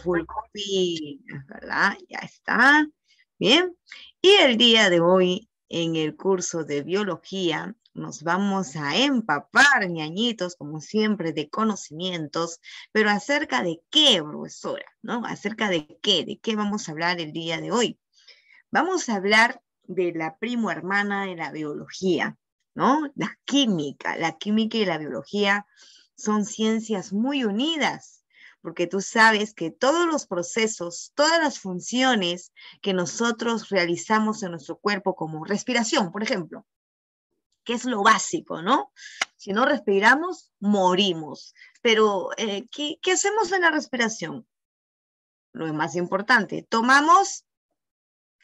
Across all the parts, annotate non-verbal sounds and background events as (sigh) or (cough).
full copy, ¿verdad? Ya está. Bien. Y el día de hoy, en el curso de biología, nos vamos a empapar, ñañitos, como siempre, de conocimientos, pero acerca de qué, profesora, ¿no? Acerca de qué, de qué vamos a hablar el día de hoy. Vamos a hablar de la primo hermana de la biología, ¿no? La química, la química y la biología son ciencias muy unidas, porque tú sabes que todos los procesos, todas las funciones que nosotros realizamos en nuestro cuerpo, como respiración, por ejemplo, que es lo básico, ¿no? Si no respiramos, morimos. Pero, eh, ¿qué hacemos en la respiración? Lo más importante, tomamos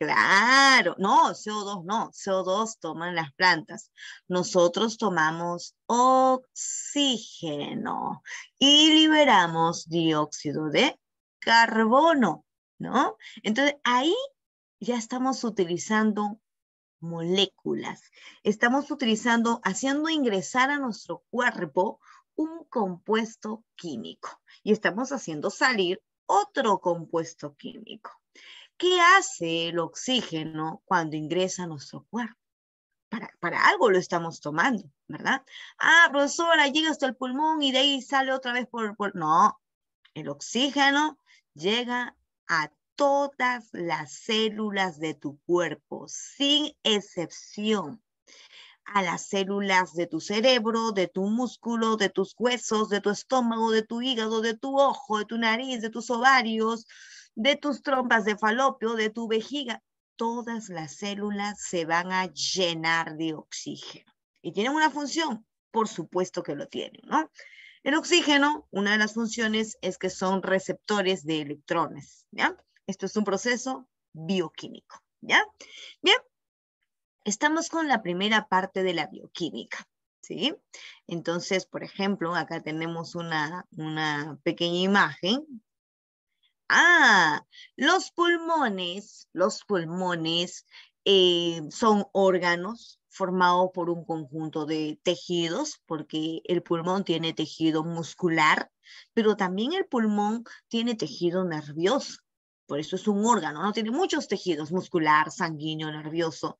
Claro, no, CO2 no, CO2 toman las plantas. Nosotros tomamos oxígeno y liberamos dióxido de carbono, ¿no? Entonces ahí ya estamos utilizando moléculas, estamos utilizando, haciendo ingresar a nuestro cuerpo un compuesto químico y estamos haciendo salir otro compuesto químico. ¿Qué hace el oxígeno cuando ingresa a nuestro cuerpo? Para, algo lo estamos tomando, ¿verdad? Ah, profesora, llega hasta el pulmón y de ahí sale otra vez por... por... No, el oxígeno llega a todas las células de tu cuerpo, sin excepción a las células de tu cerebro, de tu músculo, de tus huesos, de tu estómago, de tu hígado, de tu ojo, de tu nariz, de tus ovarios, de tus trompas de falopio, de tu vejiga, todas las células se van a llenar de oxígeno. ¿Y tienen una función? Por supuesto que lo tienen, ¿no? El oxígeno, una de las funciones es que son receptores de electrones, ¿ya? Esto es un proceso bioquímico, ¿ya? Bien, estamos con la primera parte de la bioquímica, ¿sí? Entonces, por ejemplo, acá tenemos una, una pequeña imagen, Ah, los pulmones, los pulmones eh, son órganos formados por un conjunto de tejidos, porque el pulmón tiene tejido muscular, pero también el pulmón tiene tejido nervioso. Por eso es un órgano, ¿no? Tiene muchos tejidos, muscular, sanguíneo, nervioso,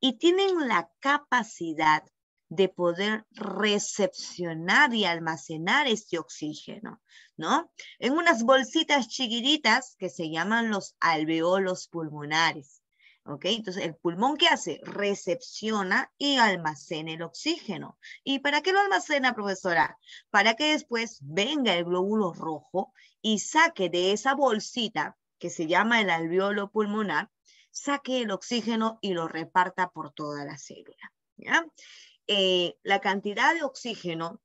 y tienen la capacidad de poder recepcionar y almacenar este oxígeno, ¿no? En unas bolsitas chiquititas que se llaman los alveolos pulmonares, ¿ok? Entonces, ¿el pulmón qué hace? Recepciona y almacena el oxígeno. ¿Y para qué lo almacena, profesora? Para que después venga el glóbulo rojo y saque de esa bolsita que se llama el alveolo pulmonar, saque el oxígeno y lo reparta por toda la célula. ¿ya? Eh, la cantidad de oxígeno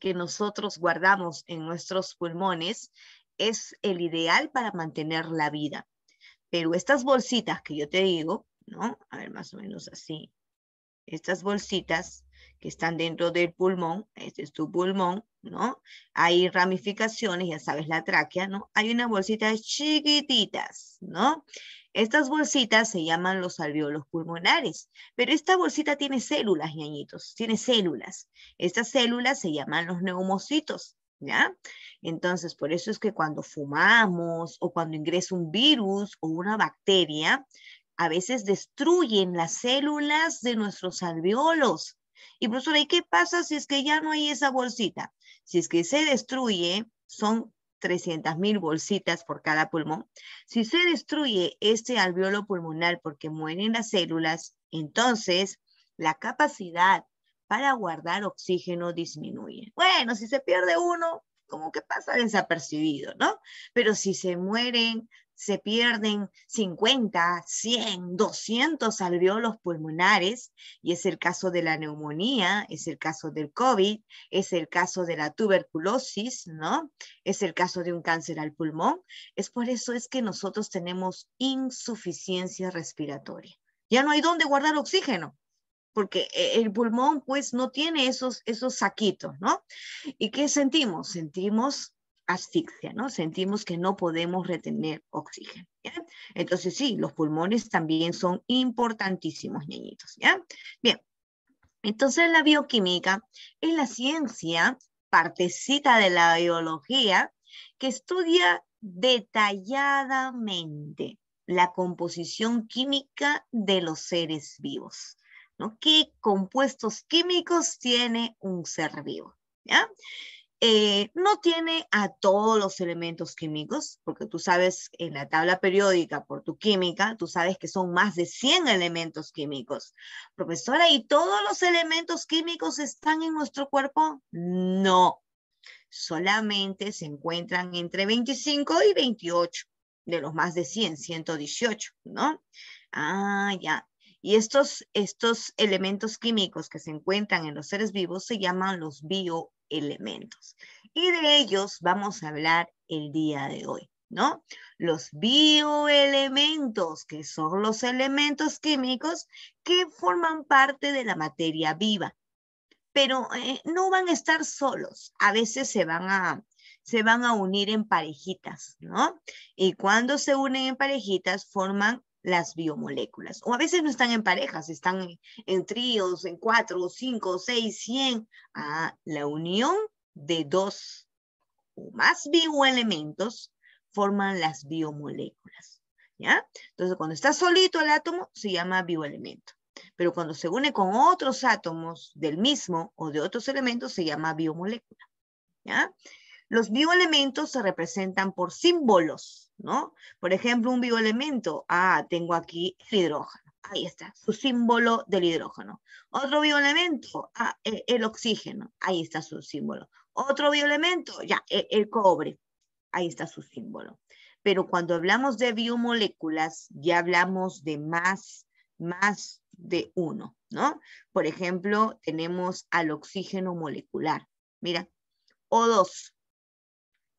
que nosotros guardamos en nuestros pulmones es el ideal para mantener la vida. Pero estas bolsitas que yo te digo, ¿no? A ver, más o menos así. Estas bolsitas que están dentro del pulmón, este es tu pulmón, ¿no? Hay ramificaciones, ya sabes, la tráquea, ¿no? Hay unas bolsitas chiquititas, ¿no? Estas bolsitas se llaman los alveolos pulmonares, pero esta bolsita tiene células, ñañitos, tiene células. Estas células se llaman los neumocitos, ¿ya? Entonces, por eso es que cuando fumamos o cuando ingresa un virus o una bacteria, a veces destruyen las células de nuestros alveolos. Y profesora, ¿y qué pasa si es que ya no hay esa bolsita? Si es que se destruye, son mil bolsitas por cada pulmón. Si se destruye este alveolo pulmonar porque mueren las células, entonces la capacidad para guardar oxígeno disminuye. Bueno, si se pierde uno, como que pasa desapercibido, ¿no? Pero si se mueren se pierden 50, 100, 200 alveolos pulmonares, y es el caso de la neumonía, es el caso del COVID, es el caso de la tuberculosis, ¿no? Es el caso de un cáncer al pulmón. Es por eso es que nosotros tenemos insuficiencia respiratoria. Ya no hay dónde guardar oxígeno porque e-, el pulmón pues no tiene esos, esos saquitos, ¿no? ¿Y qué sentimos? Sentimos asfixia, ¿no? Sentimos que no podemos retener oxígeno. Entonces, sí, los pulmones también son importantísimos, niñitos, ¿ya? Bien, entonces la bioquímica es la ciencia, partecita de la biología, que estudia detalladamente la composición química de los seres vivos, ¿no? ¿Qué compuestos químicos tiene un ser vivo? ¿Ya? Eh, no tiene a todos los elementos químicos, porque tú sabes en la tabla periódica por tu química, tú sabes que son más de 100 elementos químicos. Profesora, ¿y todos los elementos químicos están en nuestro cuerpo? No, solamente se encuentran entre 25 y 28 de los más de 100, 118, ¿no? Ah, ya. Y estos, estos elementos químicos que se encuentran en los seres vivos se llaman los bio elementos. Y de ellos vamos a hablar el día de hoy, ¿no? Los bioelementos, que son los elementos químicos que forman parte de la materia viva, pero eh, no van a estar solos, a veces se van a, se van a unir en parejitas, ¿no? Y cuando se unen en parejitas forman las biomoléculas. O a veces no están en parejas, están en, tríos, en cuatro, cinco, seis, cien. Ah, la unión de dos o más bioelementos forman las biomoléculas. ¿Ya? Entonces, cuando está solito el átomo, se llama bioelemento. Pero cuando se une con otros átomos del mismo o de otros elementos, se llama biomolécula. Los bioelementos se representan por símbolos por ejemplo, un bioelemento. Ah, tengo aquí el hidrógeno. Ahí está, su símbolo del hidrógeno. Otro bioelemento, ah, e, el, oxígeno. Ahí está su símbolo. Otro bioelemento, ya, e, el, cobre. Ahí está su símbolo. Pero cuando hablamos de biomoléculas, ya hablamos de más, más de uno, ¿no? Por ejemplo, tenemos al oxígeno molecular. Mira, O2,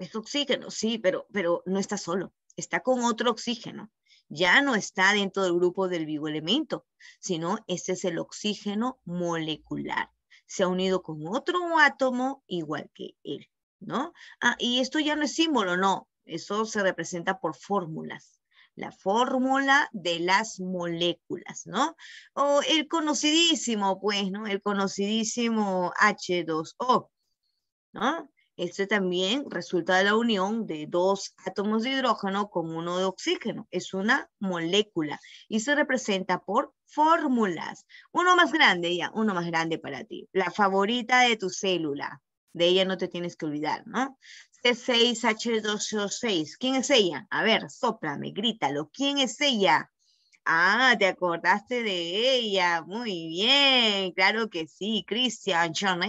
es oxígeno, sí, pero, pero no está solo, está con otro oxígeno. Ya no está dentro del grupo del elemento, sino este es el oxígeno molecular. Se ha unido con otro átomo igual que él, ¿no? Ah, y esto ya no es símbolo, no. Eso se representa por fórmulas la fórmula de las moléculas, ¿no? O el conocidísimo, pues, ¿no? El conocidísimo H2O, ¿no? Este también resulta de la unión de dos átomos de hidrógeno con uno de oxígeno. Es una molécula y se representa por fórmulas. Uno más grande ya, uno más grande para ti. La favorita de tu célula. De ella no te tienes que olvidar, ¿no? C6H2O6. ¿Quién es ella? A ver, soplame, grítalo. ¿Quién es ella? Ah, te acordaste de ella. Muy bien, claro que sí. cristian John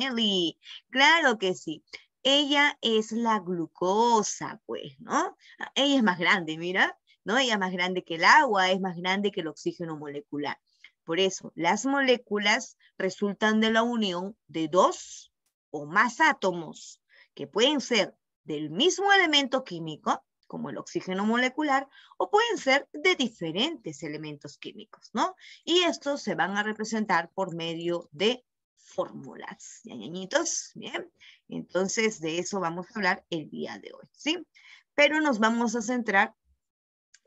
Claro que sí. Ella es la glucosa, pues, ¿no? Ah, ella es más grande, mira, ¿no? Ella es más grande que el agua, es más grande que el oxígeno molecular. Por eso, las moléculas resultan de la unión de dos o más átomos, que pueden ser del mismo elemento químico, como el oxígeno molecular, o pueden ser de diferentes elementos químicos, ¿no? Y estos se van a representar por medio de fórmulas, ñañitos, ¿bien? Entonces, de eso vamos a hablar el día de hoy, ¿sí? Pero nos vamos a centrar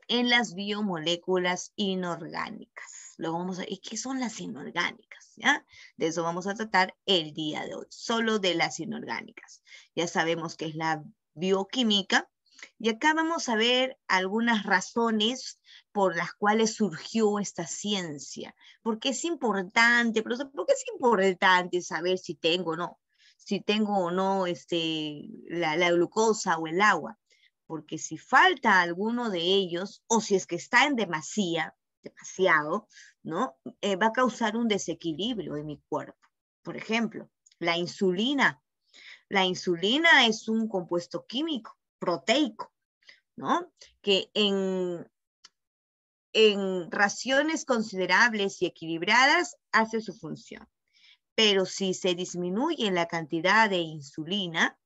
en las biomoléculas inorgánicas. lo vamos a ver qué son las inorgánicas, ¿ya? De eso vamos a tratar el día de hoy, solo de las inorgánicas. Ya sabemos que es la bioquímica, y acá vamos a ver algunas razones por las cuales surgió esta ciencia, porque es importante, ¿por qué es importante saber si tengo o no? Si tengo o no este, la, glucosa o el agua, porque si falta alguno de ellos, o si es que está en demasía, demasiado, ¿no? Eh, va a causar un desequilibrio en mi cuerpo. Por ejemplo, la insulina. La insulina es un compuesto químico proteico, ¿no? Que en, en raciones considerables y equilibradas hace su función. Pero si se disminuye la cantidad de insulina,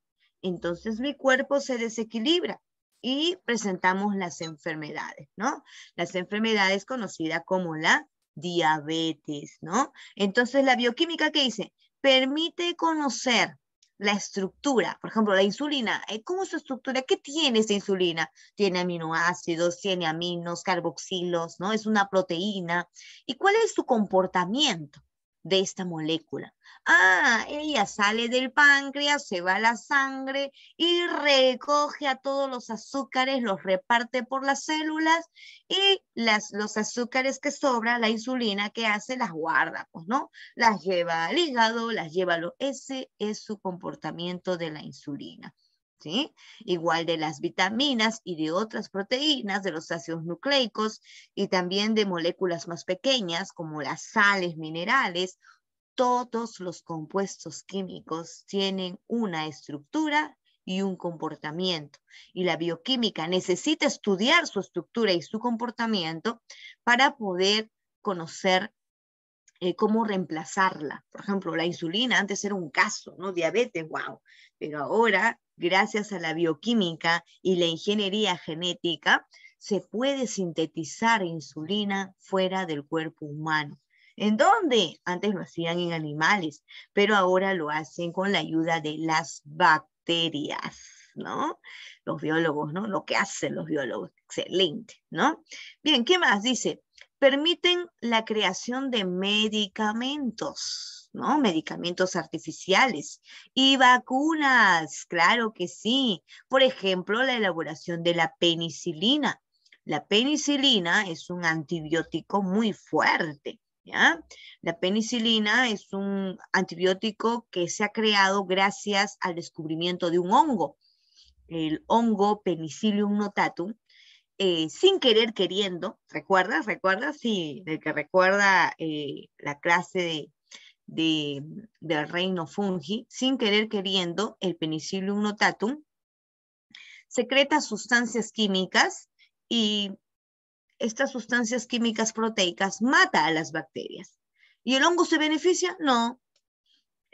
entonces mi cuerpo se desequilibra y presentamos las enfermedades, ¿no? Las enfermedades conocidas como la diabetes, ¿no? Entonces la bioquímica que dice, permite conocer la estructura. Por ejemplo, la insulina, eh, ¿cómo es su estructura? ¿Qué tiene esa insulina? Tiene aminoácidos, tiene aminos, carboxilos, ¿no? Es una proteína. ¿Y cuál es su comportamiento? de esta molécula. Ah, ella sale del páncreas, se va a la sangre y recoge a todos los azúcares, los reparte por las células y las, los azúcares que sobra, la insulina que hace, las guarda, pues, ¿no? Las lleva al hígado, las lleva a lo Ese es su comportamiento de la insulina. Igual de las vitaminas y de otras proteínas, de los ácidos nucleicos y también de moléculas más pequeñas como las sales minerales. Todos los compuestos químicos tienen una estructura y un comportamiento. Y la bioquímica necesita estudiar su estructura y su comportamiento para poder conocer eh, cómo reemplazarla. Por ejemplo, la insulina antes era un caso, ¿no? Diabetes, wow. Pero ahora gracias a la bioquímica y la ingeniería genética, se puede sintetizar insulina fuera del cuerpo humano. ¿En dónde? Antes lo hacían en animales, pero ahora lo hacen con la ayuda de las bacterias, ¿no? Los biólogos, ¿no? Lo que hacen los biólogos, excelente, ¿no? Bien, ¿qué más? Dice, permiten la creación de medicamentos. ¿no? Medicamentos artificiales y vacunas, claro que sí. Por ejemplo, la elaboración de la penicilina. La penicilina es un antibiótico muy fuerte. ¿Ya? La penicilina es un antibiótico que se ha creado gracias al descubrimiento de un hongo, el hongo Penicillium notatum, eh, sin querer queriendo, ¿recuerdas? ¿Recuerdas? Sí, el que recuerda eh, la clase de del reino fungi, sin querer queriendo, el penicillium notatum secreta sustancias químicas y estas sustancias químicas proteicas mata a las bacterias. ¿Y el hongo se beneficia? No.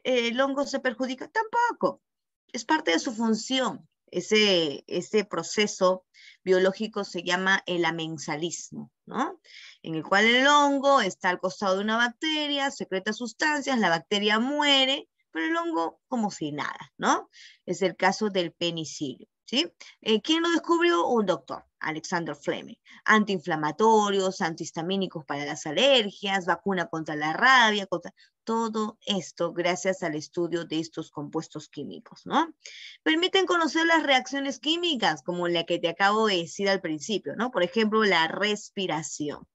¿El hongo se perjudica? Tampoco. Es parte de su función. ese este proceso biológico se llama el amensalismo. ¿no? En el cual el hongo está al costado de una bacteria, secreta sustancias, la bacteria muere, pero el hongo como si nada, ¿no? Es el caso del penicilio. ¿Sí? Eh, ¿Quién lo descubrió? Un doctor, Alexander Fleming. Antiinflamatorios, antihistamínicos para las alergias, vacuna contra la rabia, contra... todo esto gracias al estudio de estos compuestos químicos, ¿no? Permiten conocer las reacciones químicas, como la que te acabo de decir al principio, ¿no? Por ejemplo, la respiración,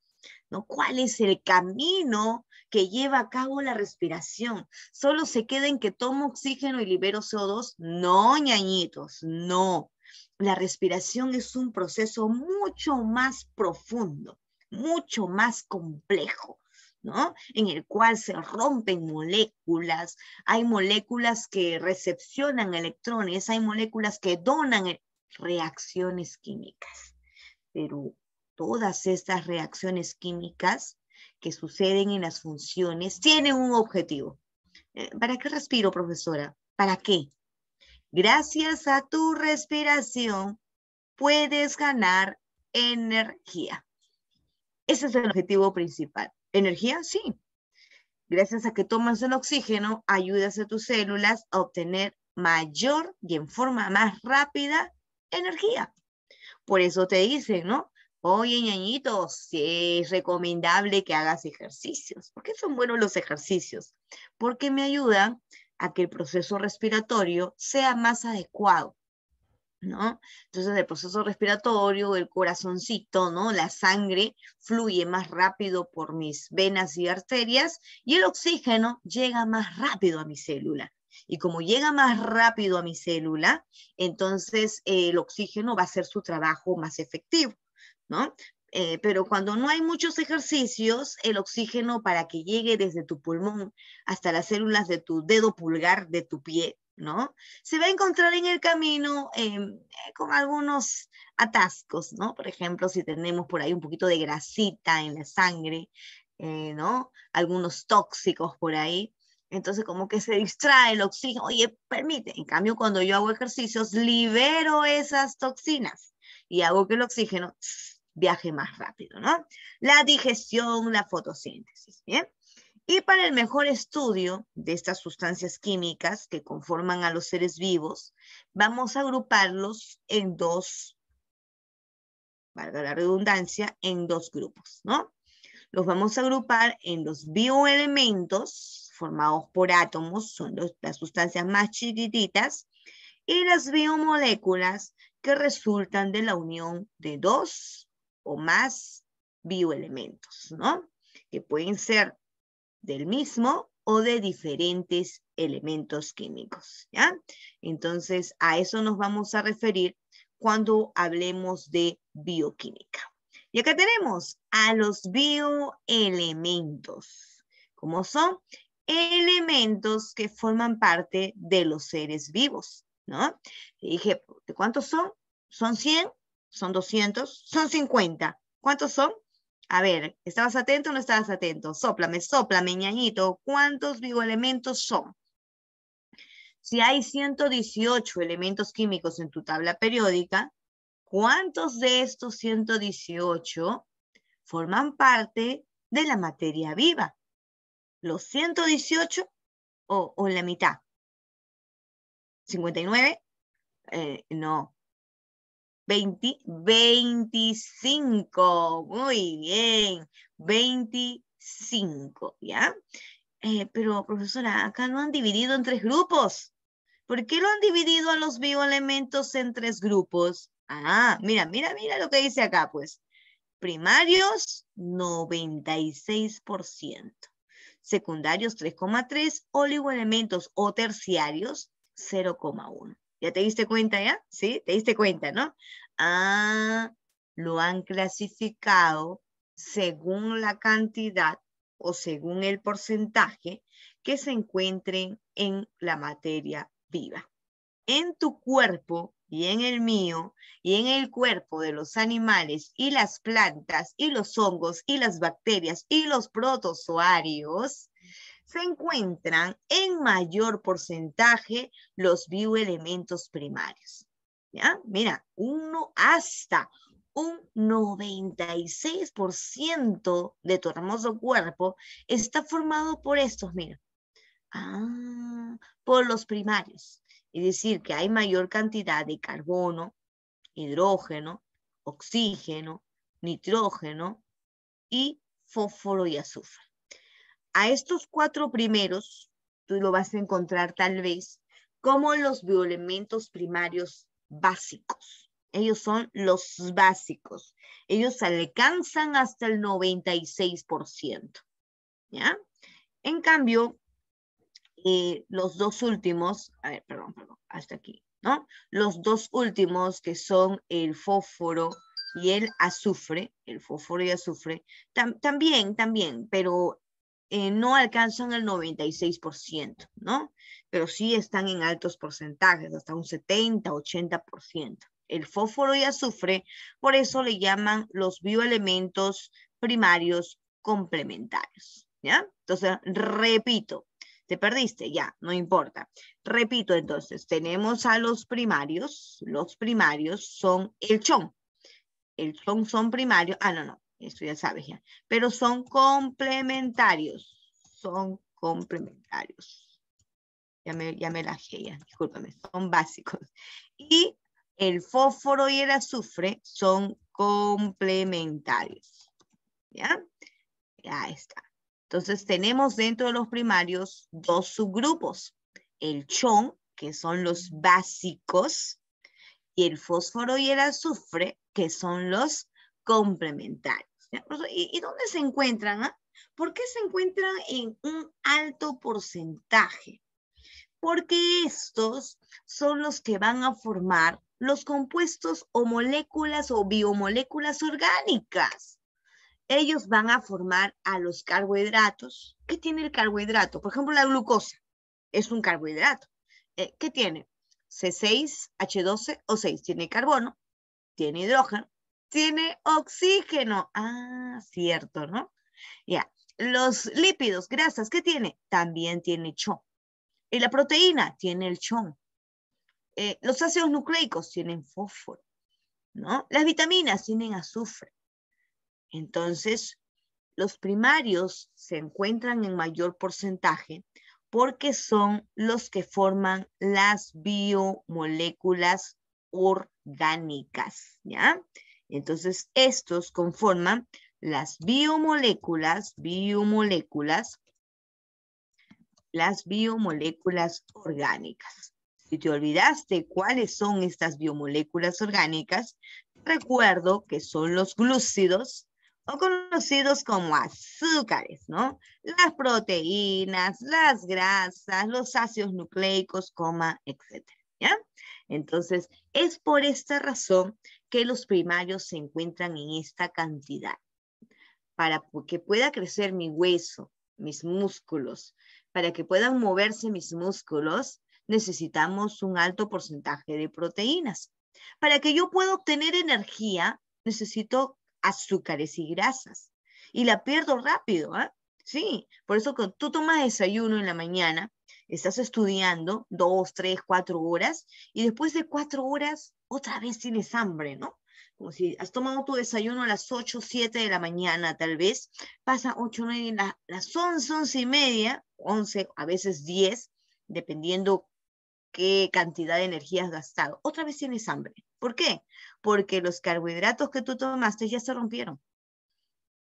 ¿no? ¿Cuál es el camino que lleva a cabo la respiración. Solo se queda en que tomo oxígeno y libero CO2. No, ñañitos, no. La respiración es un proceso mucho más profundo, mucho más complejo. ¿no? En el cual se rompen moléculas, hay moléculas que recepcionan electrones, hay moléculas que donan e-, reacciones químicas. Pero todas estas reacciones químicas que suceden en las funciones tienen un objetivo. Eh, ¿Para qué respiro, profesora? ¿Para qué? Gracias a tu respiración puedes ganar energía. Ese es el objetivo principal. ¿Energía? Sí. Gracias a que tomas el oxígeno, ayudas a tus células a obtener mayor y en forma más rápida energía. Por eso te dicen, ¿no? Oye, ñañito, es recomendable que hagas ejercicios. ¿Por qué son buenos los ejercicios? Porque me ayudan a que el proceso respiratorio sea más adecuado. ¿No? Entonces el proceso respiratorio, el corazoncito, ¿no? La sangre fluye más rápido por mis venas y arterias y el oxígeno llega más rápido a mi célula. Y como llega más rápido a mi célula, entonces el oxígeno va a hacer su trabajo más efectivo. ¿no? Eh, pero cuando no hay muchos ejercicios, el oxígeno para que llegue desde tu pulmón hasta las células de tu dedo pulgar, de tu pie, ¿no? Se va a encontrar en el camino em, eh, con algunos atascos, ¿no? Por ejemplo, si tenemos por ahí un poquito de grasita en la sangre, eh, ¿no? Algunos tóxicos por ahí. Entonces, como que se distrae el oxígeno. Oye, permite. En cambio, cuando yo hago ejercicios, libero esas toxinas y hago que el oxígeno viaje más rápido, ¿no? La digestión, la fotosíntesis, ¿bien? Y para el mejor estudio de estas sustancias químicas que conforman a los seres vivos, vamos a agruparlos en dos, valga la redundancia, en dos grupos, ¿no? Los vamos a agrupar en los bioelementos formados por átomos, son las sustancias más chiquititas, y las biomoléculas que resultan de la unión de dos o más bioelementos, ¿no? Que pueden ser del mismo o de diferentes elementos químicos, ¿ya? Entonces, a eso nos vamos a referir cuando hablemos de bioquímica. Y acá tenemos a los bioelementos, ¿Cómo son elementos que forman parte de los seres vivos, ¿no? dije, ¿de cuántos son? Son 100, son 200, son 50. ¿Cuántos son? A ver, ¿estabas atento o no estabas atento? Sóplame, sóplame, ñañito. ¿Cuántos bioelementos son? Si hay 118 elementos químicos en tu tabla periódica, ¿cuántos de estos 118 forman parte de la materia viva? ¿Los 118 o, o la mitad? ¿59? Eh, no, 20, 25. Muy bien. 25, ¿ya? Eh, pero, profesora, acá no han dividido en tres grupos. ¿Por qué lo han dividido a los bioelementos en tres grupos? Ah, mira, mira, mira lo que dice acá, pues. Primarios, 96%. Secundarios, 3,3. Oligoelementos o terciarios, 0,1. ¿Ya te diste cuenta ya? ¿Sí? ¿Te diste cuenta, no? ah, lo han clasificado según la cantidad o según el porcentaje que se encuentren en la materia viva. En tu cuerpo y en el mío y en el cuerpo de los animales y las plantas y los hongos y las bacterias y los protozoarios se encuentran en mayor porcentaje los bioelementos primarios. Mira, uno hasta un 96% de tu hermoso cuerpo está formado por estos, mira, ah, por los primarios. Es decir, que hay mayor cantidad de carbono, hidrógeno, oxígeno, nitrógeno y fósforo y azufre. A estos cuatro primeros, tú lo vas a encontrar tal vez como los bioelementos primarios básicos. Ellos son los básicos. Ellos alcanzan hasta el 96%. ¿Ya? En cambio, eh, los dos últimos, a ver, perdón, perdón, hasta aquí, ¿no? Los dos últimos que son el fósforo y el azufre, el fósforo y azufre, también, también, pero eh, no alcanzan el 96%, ¿no? Pero sí están en altos porcentajes, hasta un 70, 80%. El fósforo y azufre, por eso le llaman los bioelementos primarios complementarios, ¿ya? Entonces, repito, te perdiste, ya, no importa. Repito, entonces, tenemos a los primarios, los primarios son el chon. El chon son primarios, ah, no, no, eso ya sabes ya. Pero son complementarios. Son complementarios. Ya me, ya me ya, discúlpame. Son básicos. Y el fósforo y el azufre son complementarios. ¿Ya? Ya está. Entonces tenemos dentro de los primarios dos subgrupos. El chon, que son los básicos, y el fósforo y el azufre, que son los complementarios. ¿Y, dónde se encuentran? Ah? ¿Por qué se encuentran en un alto porcentaje? Porque estos son los que van a formar los compuestos o moléculas o biomoléculas orgánicas. Ellos van a formar a los carbohidratos. ¿Qué tiene el carbohidrato? Por ejemplo, la glucosa es un carbohidrato. Eh, ¿Qué tiene? C6, H12 o 6. Tiene carbono, tiene hidrógeno, tiene oxígeno. Ah, cierto, ¿no? Ya. Los lípidos, grasas, ¿qué tiene? También tiene chon. Y la proteína tiene el chon. Eh, los ácidos nucleicos tienen fósforo, ¿no? Las vitaminas tienen azufre. Entonces, los primarios se encuentran en mayor porcentaje porque son los que forman las biomoléculas orgánicas, ¿ya? Entonces, estos conforman las biomoléculas, biomoléculas, las biomoléculas orgánicas. Si te olvidaste cuáles son estas biomoléculas orgánicas, recuerdo que son los glúcidos o conocidos como azúcares, ¿no? Las proteínas, las grasas, los ácidos nucleicos, coma, etc. ¿ya? Entonces, es por esta razón que los primarios se encuentran en esta cantidad. Para que pueda crecer mi hueso, mis músculos, para que puedan moverse mis músculos, necesitamos un alto porcentaje de proteínas. Para que yo pueda obtener energía, necesito azúcares y grasas. Y la pierdo rápido, ¿ah? Sí, por eso cuando tú tomas desayuno en la mañana, estás estudiando dos, tres, cuatro horas, y después de cuatro horas otra vez tienes hambre, ¿no? Como si has tomado tu desayuno a las 8, 7 de la mañana, tal vez, pasa 8, 9, las 11, 11 y media, 11, a veces 10, dependiendo qué cantidad de energía has gastado. Otra vez tienes hambre. ¿Por qué? Porque los carbohidratos que tú tomaste ya se rompieron.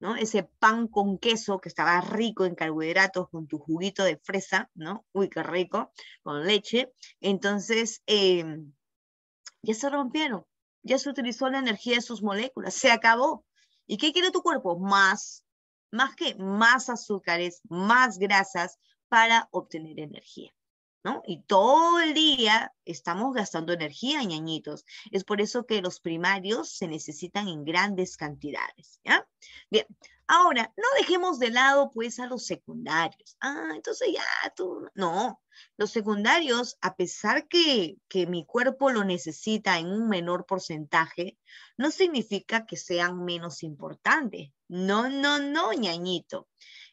¿no? Ese pan con queso que estaba rico en carbohidratos con tu juguito de fresa, ¿no? Uy, qué rico, con leche. Entonces, eh, ya se rompieron, ya se utilizó la energía de sus moléculas, se acabó. ¿Y qué quiere tu cuerpo? Más, más que más azúcares, más grasas para obtener energía. ¿No? Y todo el día estamos gastando energía, ñañitos. Es por eso que los primarios se necesitan en grandes cantidades, Bien, ahora, no dejemos de lado, pues, a los secundarios. Ah, entonces ya tú... No, los secundarios, a pesar que, que mi cuerpo lo necesita en un menor porcentaje, no significa que sean menos importantes. No, no, no, ñañito.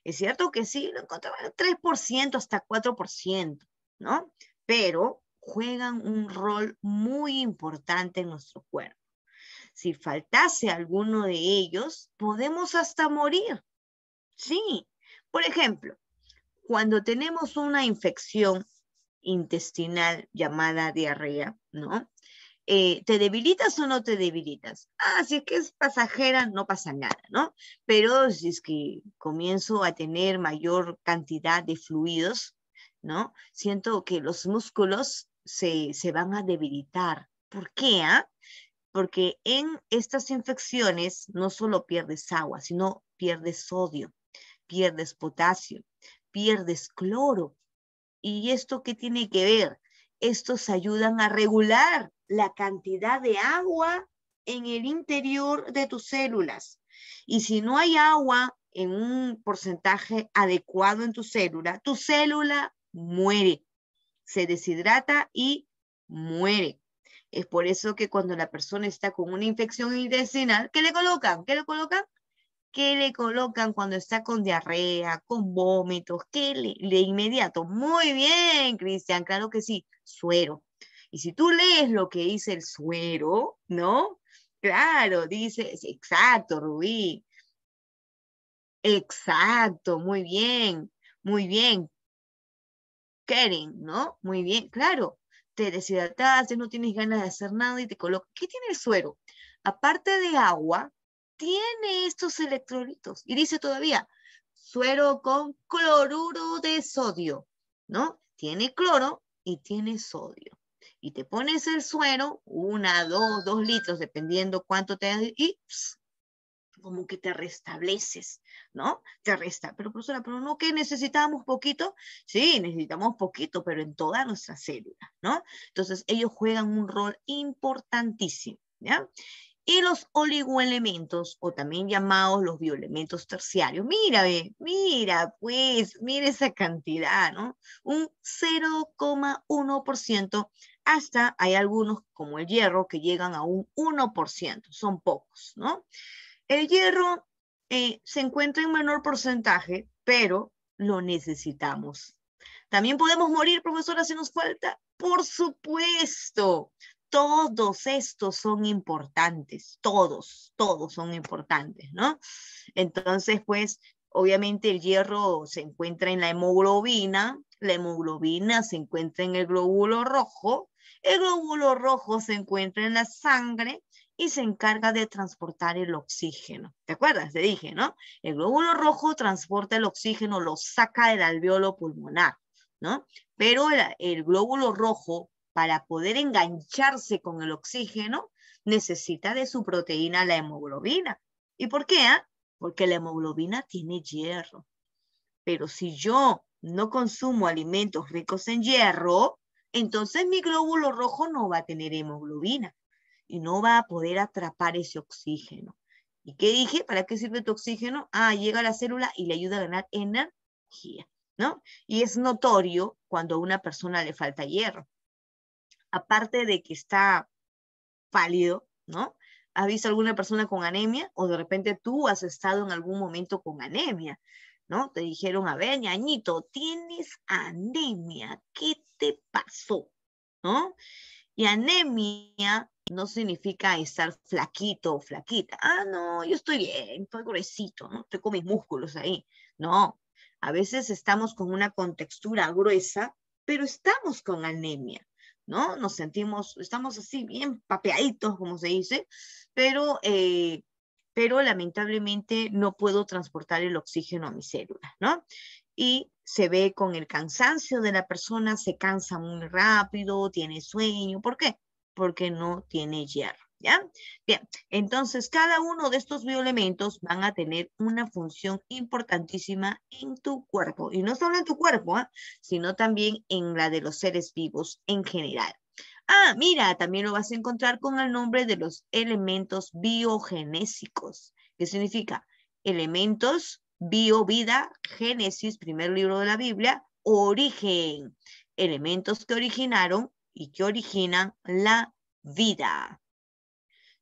Es cierto que sí, lo encontramos 3% hasta 4%. ¿no? Pero juegan un rol muy importante en nuestro cuerpo. Si faltase alguno de ellos, podemos hasta morir. Sí. Por ejemplo, cuando tenemos una infección intestinal llamada diarrea, ¿no? Eh, ¿Te debilitas o no te debilitas? Ah, si es que es pasajera, no pasa nada, ¿no? Pero si es que comienzo a tener mayor cantidad de fluidos, ¿no? Siento que los músculos se, van a debilitar. ¿Por qué? Ah? Porque en estas infecciones no solo pierdes agua, sino pierdes sodio, pierdes potasio, pierdes cloro. ¿Y esto qué tiene que ver? Estos ayudan a regular la cantidad de agua en el interior de tus células. Y si no hay agua en un porcentaje adecuado en tu célula, tu célula muere, se deshidrata y muere. Es por eso que cuando la persona está con una infección intestinal, ¿qué le colocan? ¿Qué le colocan? ¿Qué le colocan cuando está con diarrea, con vómitos? ¿Qué le, de inmediato? Muy bien, Cristian, claro que sí, suero. Y si tú lees lo que dice el suero, ¿no? Claro, dice, exacto, Rubí. Exacto, muy bien, muy bien. Karen, ¿no? Muy bien, claro. Te ya no tienes ganas de hacer nada y te colocas. ¿Qué tiene el suero? Aparte de agua, tiene estos electrolitos. Y dice todavía, suero con cloruro de sodio, ¿no? Tiene cloro y tiene sodio. Y te pones el suero, una, dos, dos litros, dependiendo cuánto te y como que te restableces, ¿no? Te resta. Pero profesora, pero no que necesitamos poquito. Sí, necesitamos poquito, pero en toda nuestra célula, ¿no? Entonces ellos juegan un rol importantísimo, ¿ya? Y los oligoelementos, o también llamados los bioelementos terciarios. Mira, ve, mira, pues, mira esa cantidad, ¿no? Un 0,1%. Hasta hay algunos, como el hierro, que llegan a un 1%. Son pocos, ¿no? El hierro eh, se encuentra en menor porcentaje, pero lo necesitamos. ¿También podemos morir, profesora, si nos falta? Por supuesto. Todos estos son importantes, todos, todos son importantes, ¿no? Entonces, pues, obviamente el hierro se encuentra en la hemoglobina, la hemoglobina se encuentra en el glóbulo rojo, el glóbulo rojo se encuentra en la sangre y se encarga de transportar el oxígeno. ¿Te acuerdas? Te dije, ¿no? El glóbulo rojo transporta el oxígeno, lo saca del alveolo pulmonar, ¿no? Pero el, glóbulo rojo, para poder engancharse con el oxígeno, necesita de su proteína, la hemoglobina. ¿Y por qué? Ah? Porque la hemoglobina tiene hierro. Pero si yo no consumo alimentos ricos en hierro, entonces mi glóbulo rojo no va a tener hemoglobina y no va a poder atrapar ese oxígeno. ¿Y qué dije? ¿Para qué sirve tu oxígeno? Ah, llega a la célula y le ayuda a ganar energía, ¿no? Y es notorio cuando a una persona le falta hierro. Aparte de que está pálido, ¿no? ¿Has visto alguna persona con anemia? O de repente tú has estado en algún momento con anemia, ¿no? Te dijeron, a ver, ñañito, tienes anemia, ¿qué te pasó? ¿No? Y anemia no significa estar flaquito o flaquita. Ah, no, yo estoy bien, estoy gruesito, ¿no? Tengo mis músculos ahí. No, a veces estamos con una contextura gruesa, pero estamos con anemia, ¿no? Nos sentimos, estamos así bien papeaditos, como se dice, pero, eh, pero lamentablemente no puedo transportar el oxígeno a mis células, ¿no? Y se ve con el cansancio de la persona, se cansa muy rápido, tiene sueño. ¿Por qué? porque no tiene hierro. ¿Ya? Bien, entonces cada uno de estos bioelementos van a tener una función importantísima en tu cuerpo. Y no solo en tu cuerpo, ¿ah? sino también en la de los seres vivos en general. Ah, mira, también lo vas a encontrar con el nombre de los elementos biogenésicos, que significa elementos bio, vida, Génesis, primer libro de la Biblia, origen. Elementos que originaron y que originan la vida.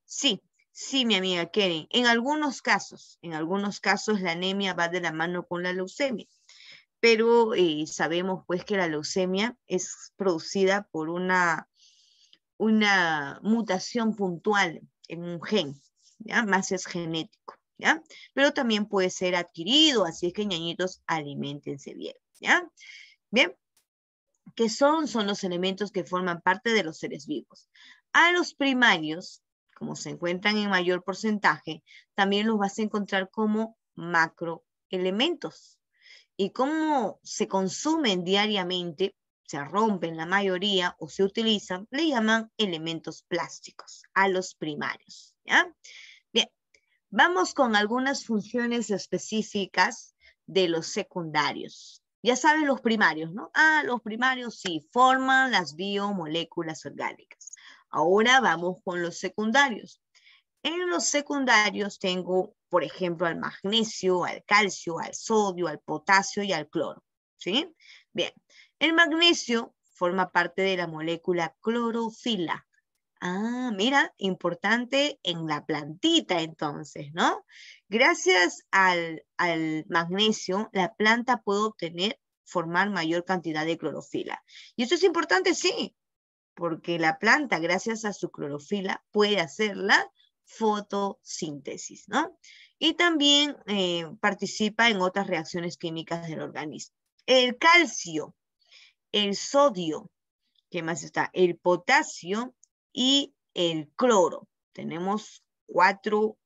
Sí, sí, mi amiga Keren. En algunos casos, en algunos casos la anemia va de la mano con la leucemia, pero eh, sabemos pues que la leucemia es producida por una, una mutación puntual en un gen, ¿ya? Más es genético, ¿ya? Pero también puede ser adquirido, así es que ñañitos, alimentense bien, ¿ya? Bien, ¿Qué son? Son los elementos que forman parte de los seres vivos. A los primarios, como se encuentran en mayor porcentaje, también los vas a encontrar como macroelementos. Y como se consumen diariamente, se rompen la mayoría o se utilizan, le llaman elementos plásticos a los primarios. Bien, vamos con algunas funciones específicas de los secundarios. Ya saben los primarios, ¿no? Ah, los primarios sí, forman las biomoléculas orgánicas. Ahora vamos con los secundarios. En los secundarios tengo, por ejemplo, al magnesio, al calcio, al sodio, al potasio y al cloro. ¿Sí? Bien. El magnesio forma parte de la molécula clorofila. Ah, mira, importante en la plantita entonces, ¿no? Gracias al, al magnesio, la planta puede obtener, formar mayor cantidad de clorofila. Y eso es importante, sí, porque la planta, gracias a su clorofila, puede hacer la fotosíntesis, ¿no? Y también eh, participa en otras reacciones químicas del organismo. El calcio, el sodio, ¿qué más está? El potasio y el cloro. Tenemos cuatro,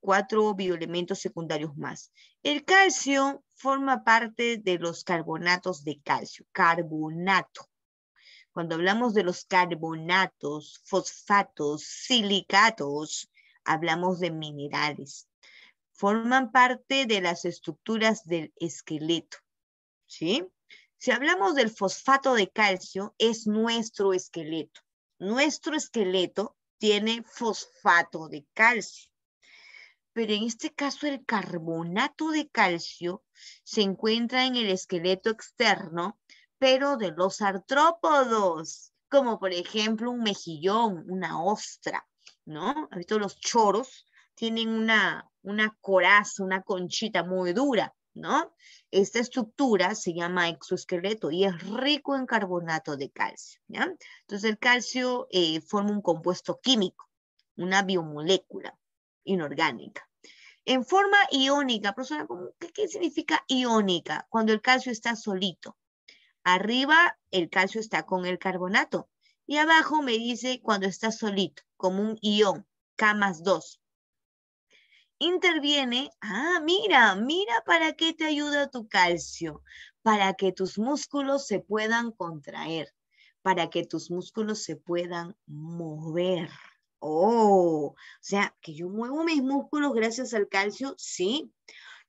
cuatro bioelementos secundarios más. El calcio forma parte de los carbonatos de calcio, carbonato. Cuando hablamos de los carbonatos, fosfatos, silicatos, hablamos de minerales. Forman parte de las estructuras del esqueleto. ¿Sí? Si hablamos del fosfato de calcio, es nuestro esqueleto nuestro esqueleto tiene fosfato de calcio. Pero en este caso el carbonato de calcio se encuentra en el esqueleto externo, pero de los artrópodos, como por ejemplo un mejillón, una ostra, ¿no? Ahorita los choros tienen una, una coraza, una conchita muy dura. ¿no? Esta estructura se llama exoesqueleto y es rico en carbonato de calcio, Entonces el calcio eh, forma un compuesto químico, una biomolécula inorgánica. En forma iónica, profesora, ¿qué, ¿qué significa iónica? Cuando el calcio está solito. Arriba el calcio está con el carbonato y abajo me dice cuando está solito, como un ión, K más 2 interviene, ah, mira, mira para qué te ayuda tu calcio, para que tus músculos se puedan contraer, para que tus músculos se puedan mover. Oh, o sea, que yo muevo mis músculos gracias al calcio, sí.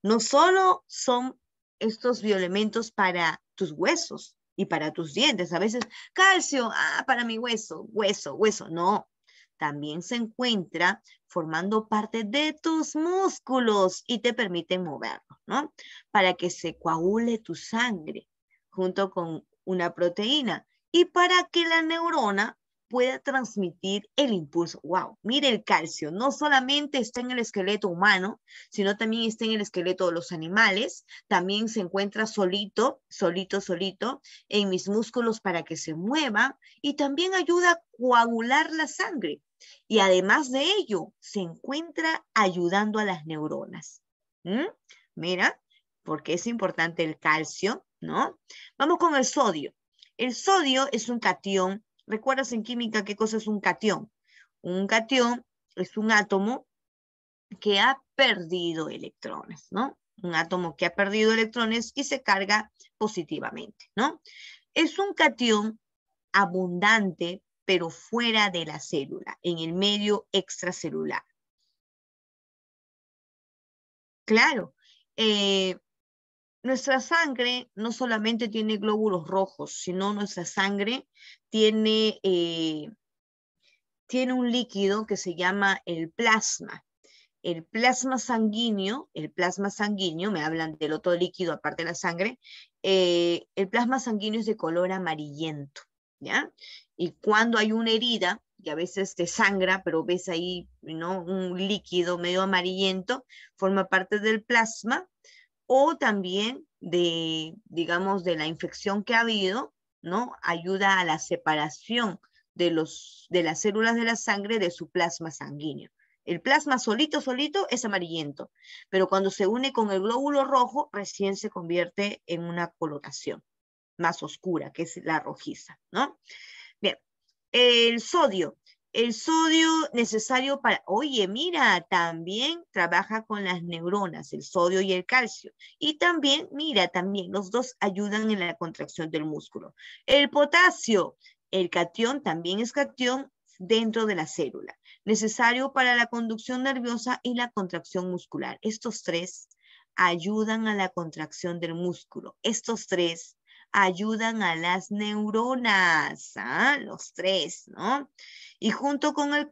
No solo son estos bioelementos para tus huesos y para tus dientes, a veces calcio, ah, para mi hueso, hueso, hueso, no también se encuentra formando parte de tus músculos y te permite moverlo, ¿no? Para que se coagule tu sangre junto con una proteína y para que la neurona pueda transmitir el impulso. ¡Wow! Mire el calcio, no solamente está en el esqueleto humano, sino también está en el esqueleto de los animales, también se encuentra solito, solito, solito, en mis músculos para que se mueva y también ayuda a coagular la sangre. Y además de ello, se encuentra ayudando a las neuronas. Mira, porque es importante el calcio, ¿no? Vamos con el sodio. El sodio es un cation. ¿Recuerdas en química qué cosa es un cation? Un cation es un átomo que ha perdido electrones, ¿no? Un átomo que ha perdido electrones y se carga positivamente, ¿no? Es un cation abundante pero fuera de la célula, en el medio extracelular. Claro, eh, nuestra sangre no solamente tiene glóbulos rojos, sino nuestra sangre tiene, eh, tiene un líquido que se llama el plasma. El plasma sanguíneo, el plasma sanguíneo, me hablan del otro líquido aparte de la sangre, eh, el plasma sanguíneo es de color amarillento. Y cuando hay una herida, y a veces te sangra, pero ves ahí, ¿no? Un líquido medio amarillento, forma parte del plasma, o también de, digamos, de la infección que ha habido, ¿no? Ayuda a la separación de, los, de las células de la sangre de su plasma sanguíneo. El plasma solito, solito es amarillento, pero cuando se une con el glóbulo rojo, recién se convierte en una coloración más oscura, que es la rojiza, ¿no? Bien, el sodio. El sodio necesario para, oye, mira, también trabaja con las neuronas, el sodio y el calcio. Y también, mira, también los dos ayudan en la contracción del músculo. El potasio, el cation, también es cation dentro de la célula, necesario para la conducción nerviosa y la contracción muscular. Estos tres ayudan a la contracción del músculo. Estos tres ayudan a las neuronas, ¿ah? los tres, ¿no? Y junto con el,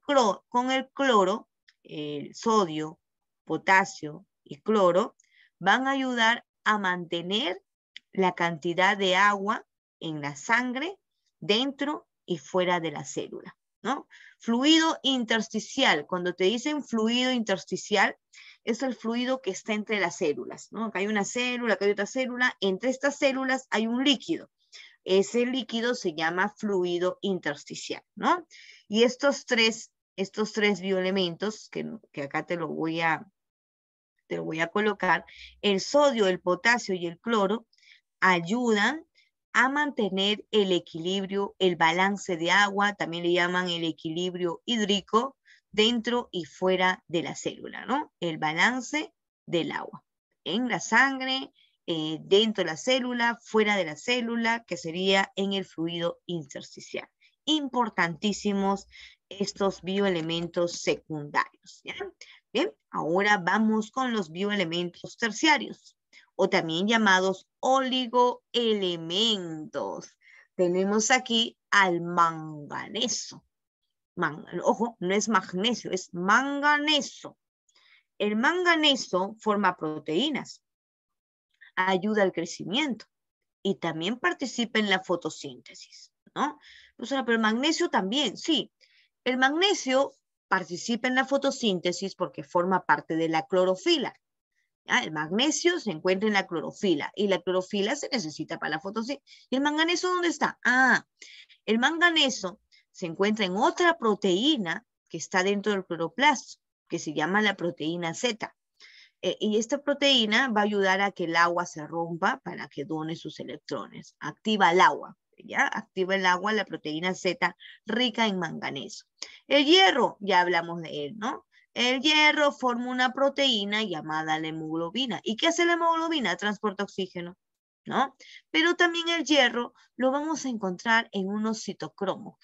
con el cloro, el sodio, potasio y cloro, van a ayudar a mantener la cantidad de agua en la sangre dentro y fuera de la célula, ¿no? Fluido intersticial, cuando te dicen fluido intersticial, es el fluido que está entre las células, ¿no? Acá hay una célula, acá hay otra célula, entre estas células hay un líquido. Ese líquido se llama fluido intersticial, ¿no? Y estos tres, estos tres bioelementos, que, que acá te lo voy a, te lo voy a colocar, el sodio, el potasio y el cloro, ayudan a mantener el equilibrio, el balance de agua, también le llaman el equilibrio hídrico, dentro y fuera de la célula, ¿no? El balance del agua en la sangre, eh, dentro de la célula, fuera de la célula, que sería en el fluido intersticial. Importantísimos estos bioelementos secundarios. ¿ya? Bien, ahora vamos con los bioelementos terciarios o también llamados oligoelementos. Tenemos aquí al manganeso ojo, no es magnesio, es manganeso. El manganeso forma proteínas, ayuda al crecimiento y también participa en la fotosíntesis, ¿no? Pues, pero el magnesio también, sí. El magnesio participa en la fotosíntesis porque forma parte de la clorofila. El magnesio se encuentra en la clorofila y la clorofila se necesita para la fotosíntesis. ¿Y el manganeso dónde está? Ah, el manganeso se encuentra en otra proteína que está dentro del cloroplasto, que se llama la proteína Z. E, y esta proteína va a ayudar a que el agua se rompa para que done sus electrones. Activa el agua, ¿ya? Activa el agua, la proteína Z rica en manganeso. El hierro, ya hablamos de él, ¿no? El hierro forma una proteína llamada la hemoglobina. ¿Y qué hace la hemoglobina? Transporta oxígeno. ¿no? Pero también el hierro lo vamos a encontrar en unos citocromos.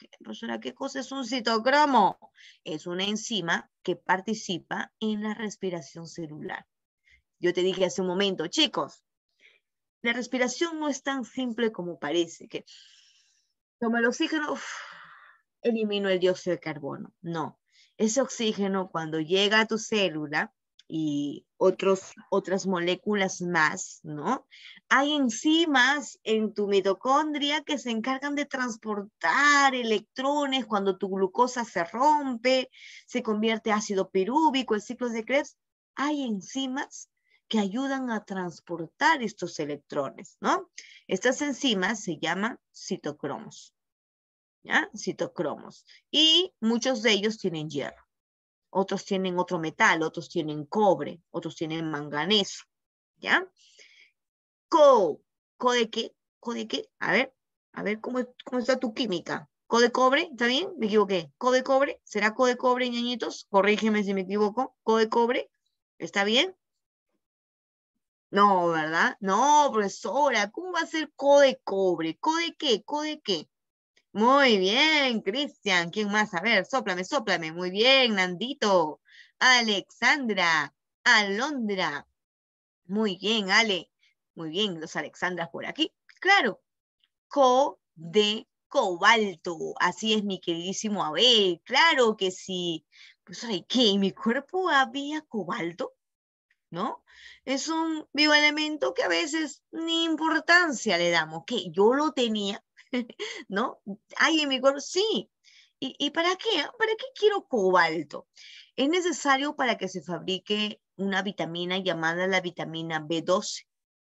¿qué cosa es un citocromo? Es una enzima que participa en la respiración celular. Yo te dije hace un momento, chicos, la respiración no es tan simple como parece, que el oxígeno, elimino el dióxido de carbono. No, ese oxígeno cuando llega a tu célula, y otros, otras moléculas más, ¿no? Hay enzimas en tu mitocondria que se encargan de transportar electrones cuando tu glucosa se rompe, se convierte ácido pirúvico, el ciclo de Krebs. Hay enzimas que ayudan a transportar estos electrones, ¿no? Estas enzimas se llaman citocromos, ¿ya? Citocromos. Y muchos de ellos tienen hierro otros tienen otro metal, otros tienen cobre, otros tienen manganeso, ¿ya? Co, co de qué, co de qué, a ver, a ver cómo, cómo está tu química. Co de cobre, ¿está bien? Me equivoqué. Co de cobre, ¿será co de cobre, ñañitos? Corrígeme si me equivoco. Co de cobre, ¿está bien? No, ¿verdad? No, profesora, ¿cómo va a ser co de cobre? ¿Co de qué? ¿Co de qué? Muy bien, Cristian. ¿Quién más? A ver, soplame, soplame. Muy bien, Nandito. Alexandra. Alondra. Muy bien, Ale. Muy bien, los Alexandras por aquí. Claro. Co de cobalto. Así es, mi queridísimo Abel. Claro que sí. Pues, qué? ¿En mi cuerpo había cobalto? ¿No? Es un elemento que a veces ni importancia le damos. Que yo lo tenía, (laughs) ¿no? Ay, en mi Sí. ¿Y, para qué? Ah? ¿Para qué quiero cobalto? Es necesario para que se fabrique una vitamina llamada la vitamina B12.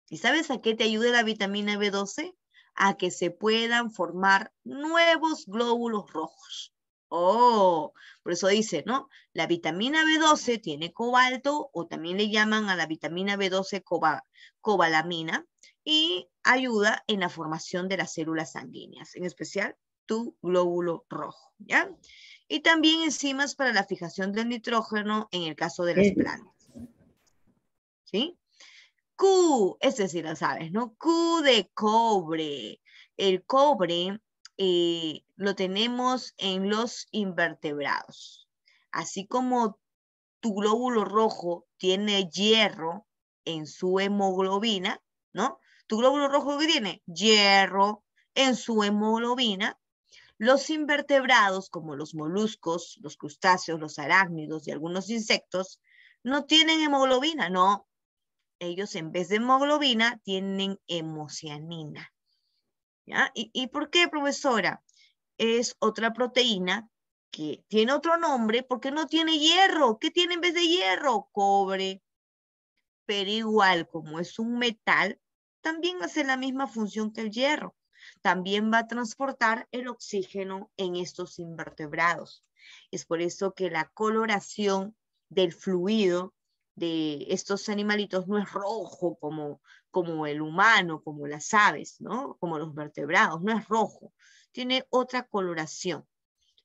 ¿Y sabes a qué te ayuda la vitamina B12? A que se puedan formar nuevos glóbulos rojos. Oh, por eso dice, ¿no? La vitamina B12 tiene cobalto o también le llaman a la vitamina B12 cobalamina, y ayuda en la formación de las células sanguíneas, en especial tu glóbulo rojo, ¿ya? Y también enzimas para la fijación del nitrógeno en el caso de las plantas. ¿Sí? Q, es decir, lo sabes, ¿no? Q de cobre. El cobre eh, lo tenemos en los invertebrados. Así como tu glóbulo rojo tiene hierro en su hemoglobina, ¿no? tu glóbulo rojo que tiene hierro en su hemoglobina, los invertebrados como los moluscos, los crustáceos, los arácnidos y algunos insectos no tienen hemoglobina, no. Ellos en vez de hemoglobina tienen hemocianina. ¿Y, ¿Y por qué, profesora? Es otra proteína que tiene otro nombre porque no tiene hierro. ¿Qué tiene en vez de hierro? Cobre. Pero igual, como es un metal, también hace la misma función que el hierro. También va a transportar el oxígeno en estos invertebrados. Es por eso que la coloración del fluido de estos animalitos no es rojo como, como el humano, como las aves, ¿no? como los vertebrados, no es rojo, tiene otra coloración.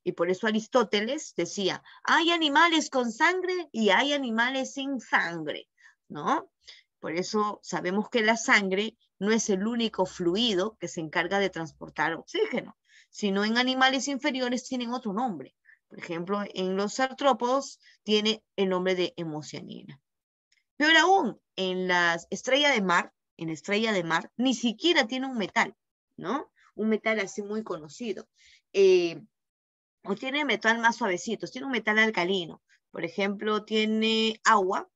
Y por eso Aristóteles decía, hay animales con sangre y hay animales sin sangre, ¿no? Por eso sabemos que la sangre no es el único fluido que se encarga de transportar oxígeno, sino en animales inferiores tienen otro nombre. Por ejemplo, en los artrópodos tiene el nombre de hemocianina. Peor aún, en la estrella de mar, en estrella de mar, ni siquiera tiene un metal, ¿no? Un metal así muy conocido. Eh, o tiene metal más suavecito, tiene un metal alcalino. Por ejemplo, tiene agua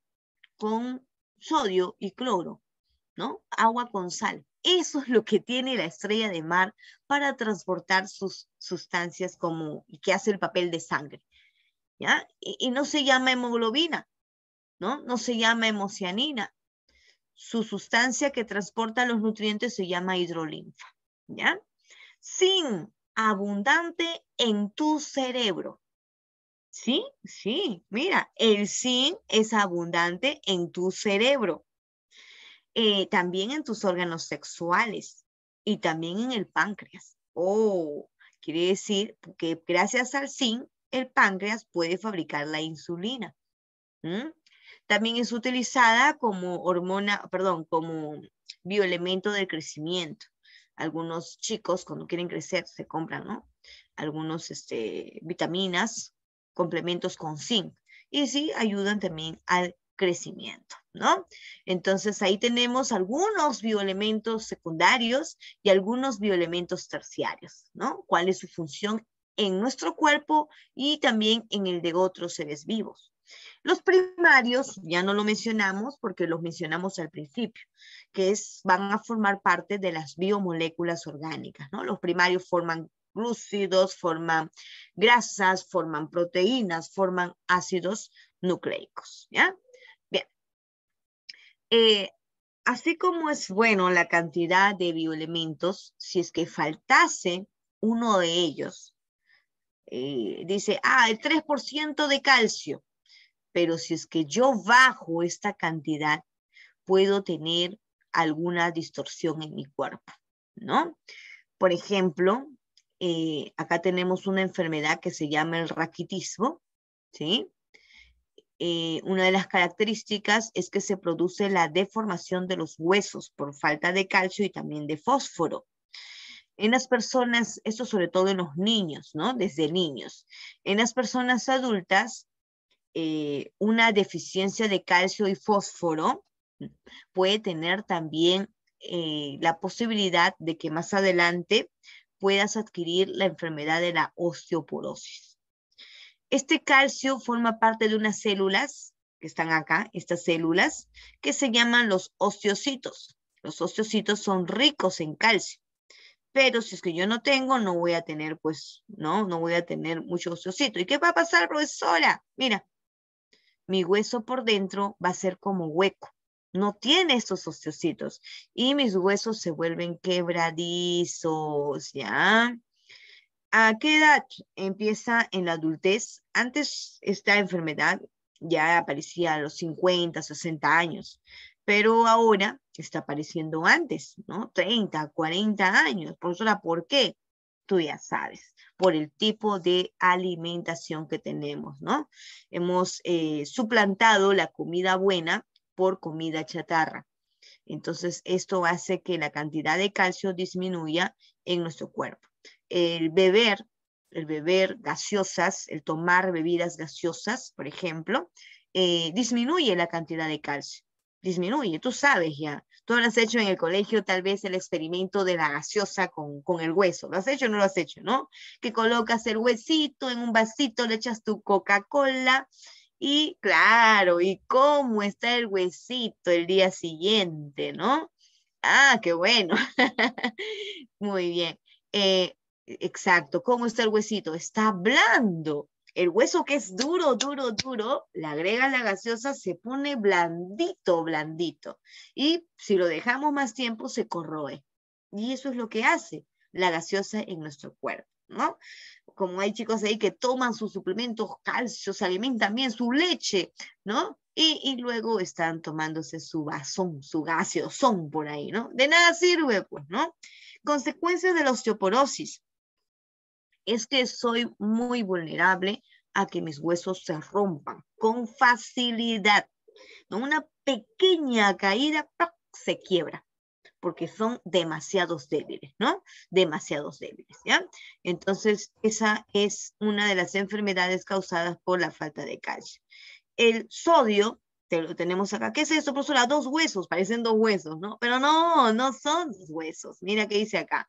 con sodio y cloro, ¿no? Agua con sal. Eso es lo que tiene la estrella de mar para transportar sus sustancias como que hace el papel de sangre. ¿Ya? Y, no se llama hemoglobina, ¿no? No se llama hemocianina. Su sustancia que transporta los nutrientes se llama hidrolinfa, ¿ya? Sin abundante en tu cerebro. Sí, sí, mira, el zinc es abundante en tu cerebro, eh, también en tus órganos sexuales y también en el páncreas. Oh, quiere decir que gracias al zinc, el páncreas puede fabricar la insulina. También es utilizada como hormona, perdón, como bioelemento del crecimiento. Algunos chicos cuando quieren crecer se compran, ¿no? Algunos este, vitaminas complementos con zinc. Y sí, ayudan también al crecimiento, ¿no? Entonces ahí tenemos algunos bioelementos secundarios y algunos bioelementos terciarios, ¿no? ¿Cuál es su función en nuestro cuerpo y también en el de otros seres vivos? Los primarios, ya no lo mencionamos porque los mencionamos al principio, que es, van a formar parte de las biomoléculas orgánicas, ¿no? Los primarios forman Lúcidos forman grasas, forman proteínas, forman ácidos nucleicos. ¿ya? Bien. Eh, así como es bueno la cantidad de bioelementos, si es que faltase uno de ellos, eh, dice, ah, el 3% de calcio, pero si es que yo bajo esta cantidad, puedo tener alguna distorsión en mi cuerpo, ¿no? Por ejemplo, eh, acá tenemos una enfermedad que se llama el raquitismo, ¿sí? Eh, una de las características es que se produce la deformación de los huesos por falta de calcio y también de fósforo. En las personas, esto sobre todo en los niños, ¿no? Desde niños. En las personas adultas, eh, una deficiencia de calcio y fósforo puede tener también la posibilidad de que más adelante puedas adquirir la enfermedad de la osteoporosis. Este calcio forma parte de unas células que están acá, estas células, que se llaman los osteocitos. Los osteocitos son ricos en calcio, pero si es que yo no tengo, no voy a tener, pues, ¿no? No voy a tener mucho osteocito. ¿Y qué va a pasar, profesora? Mira, mi hueso por dentro va a ser como hueco no tiene estos osteocitos y mis huesos se vuelven quebradizos, ¿ya? ¿A qué edad empieza en la adultez? Antes esta enfermedad ya aparecía a los 50, 60 años, pero ahora está apareciendo antes, ¿no? 30, 40 años. Profesora, ¿por qué? Tú ya sabes, por el tipo de alimentación que tenemos, ¿no? Hemos eh, suplantado la comida buena por comida chatarra. Entonces, esto hace que la cantidad de calcio disminuya en nuestro cuerpo. El beber, el beber gaseosas, el tomar bebidas gaseosas, por ejemplo, eh, disminuye la cantidad de calcio. Disminuye, tú sabes ya. Tú lo has hecho en el colegio, tal vez el experimento de la gaseosa con, con el hueso. ¿Lo has hecho o no lo has hecho, no? Que colocas el huesito en un vasito, le echas tu Coca-Cola y claro, ¿y cómo está el huesito el día siguiente, no? Ah, qué bueno. (laughs) Muy bien. Eh, exacto, ¿cómo está el huesito? Está blando. El hueso que es duro, duro, duro, le agrega la gaseosa, se pone blandito, blandito. Y si lo dejamos más tiempo, se corroe. Y eso es lo que hace la gaseosa en nuestro cuerpo, ¿no? como hay chicos ahí que toman sus suplementos, calcio, se alimentan bien, su leche, ¿no? Y, luego están tomándose su basón, su son por ahí, ¿no? De nada sirve, pues, ¿no? Consecuencia de la osteoporosis. Es que soy muy vulnerable a que mis huesos se rompan con facilidad. Una pequeña caída se quiebra porque son demasiados débiles, ¿no? Demasiados débiles, ¿ya? Entonces, esa es una de las enfermedades causadas por la falta de calcio. El sodio, te lo tenemos acá. ¿Qué es eso, profesora? Dos huesos, parecen dos huesos, ¿no? Pero no, no son huesos. Mira qué dice acá.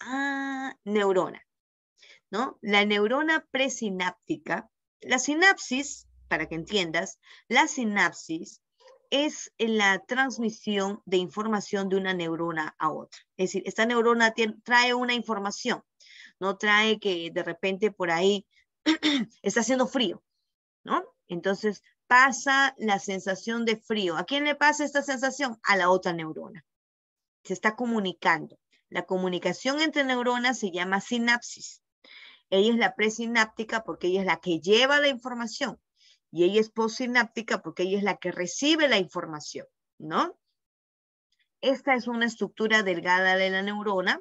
Ah, neurona, ¿no? La neurona presináptica, la sinapsis, para que entiendas, la sinapsis es la transmisión de información de una neurona a otra. Es decir, esta neurona trae una información, no trae que de repente por ahí (clears throat) está haciendo frío, ¿no? Entonces pasa la sensación de frío. ¿A quién le pasa esta sensación? A la otra neurona. Se está comunicando. La comunicación entre neuronas se llama sinapsis. Ella es la presináptica porque ella es la que lleva la información y ella es postsináptica porque ella es la que recibe la información, ¿no? Esta es una estructura delgada de la neurona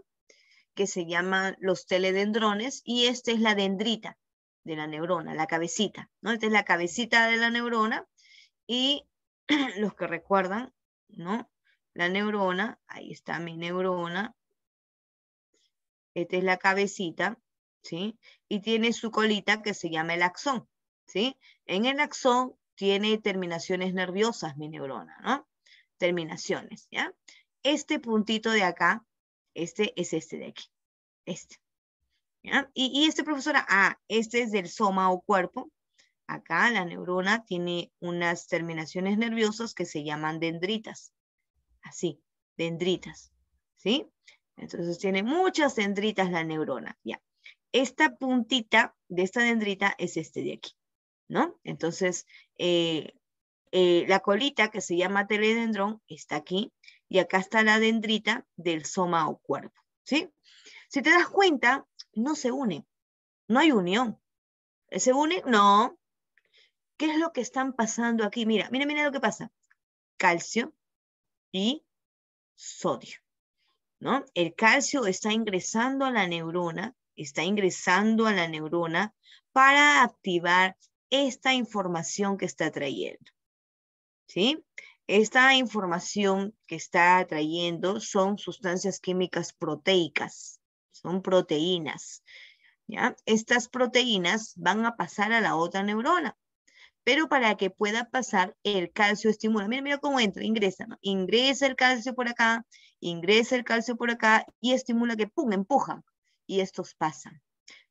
que se llama los teledendrones y esta es la dendrita de la neurona, la cabecita, ¿no? Esta es la cabecita de la neurona y (clears throat) los que recuerdan, ¿no? La neurona, ahí está mi neurona, esta es la cabecita, ¿sí? Y tiene su colita que se llama el axón, ¿sí? En el axón tiene terminaciones nerviosas mi neurona, ¿no? Terminaciones, ¿ya? Este puntito de acá, este es este de aquí, este. Y, y este, profesora, ah, este es del soma o cuerpo. Acá la neurona tiene unas terminaciones nerviosas que se llaman dendritas. Así, dendritas, ¿sí? Entonces tiene muchas dendritas la neurona, ¿ya? Esta puntita de esta dendrita es este de aquí. ¿no? Entonces, eh, eh, la colita que se llama teledendrón está aquí y acá está la dendrita del soma o cuerpo, ¿sí? Si te das cuenta, no se une, no hay unión. ¿Se une? No. ¿Qué es lo que están pasando aquí? Mira, mira, mira lo que pasa. Calcio y sodio, ¿no? El calcio está ingresando a la neurona, está ingresando a la neurona para activar esta información que está trayendo. ¿Sí? Esta información que está trayendo son sustancias químicas proteicas, son proteínas. ¿ya? Estas proteínas van a pasar a la otra neurona, pero para que pueda pasar el calcio estimula. Mira, mira cómo entra, ingresa, ¿no? ingresa el calcio por acá, ingresa el calcio por acá y estimula que, ¡pum!, empuja. Y estos pasan.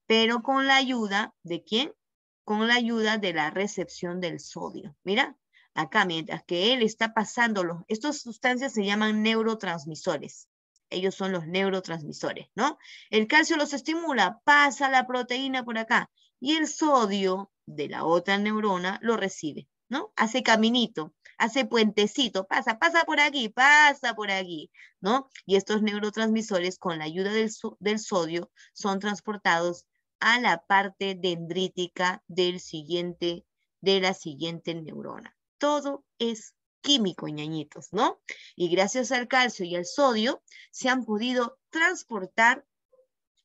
Pero con la ayuda de quién? con la ayuda de la recepción del sodio. Mira, acá mientras que él está pasándolo, estas sustancias se llaman neurotransmisores. Ellos son los neurotransmisores, ¿no? El calcio los estimula, pasa la proteína por acá y el sodio de la otra neurona lo recibe, ¿no? Hace caminito, hace puentecito, pasa, pasa por aquí, pasa por aquí, ¿no? Y estos neurotransmisores con la ayuda del sodio son transportados a la parte dendrítica del siguiente, de la siguiente neurona. Todo es químico, ñañitos, ¿no? Y gracias al calcio y al sodio se han podido transportar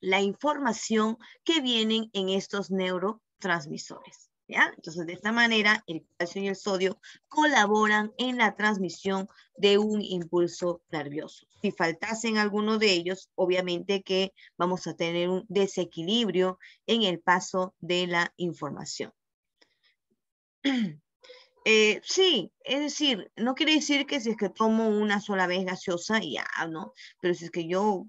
la información que vienen en estos neurotransmisores. Entonces, de esta manera, el calcio y el sodio colaboran en la transmisión de un impulso nervioso. Si faltasen alguno de ellos, obviamente que vamos a tener un desequilibrio en el paso de la información. (clears throat) Eh, sí, es decir, no quiere decir que si es que tomo una sola vez gaseosa, ya, ¿no? Pero si es que yo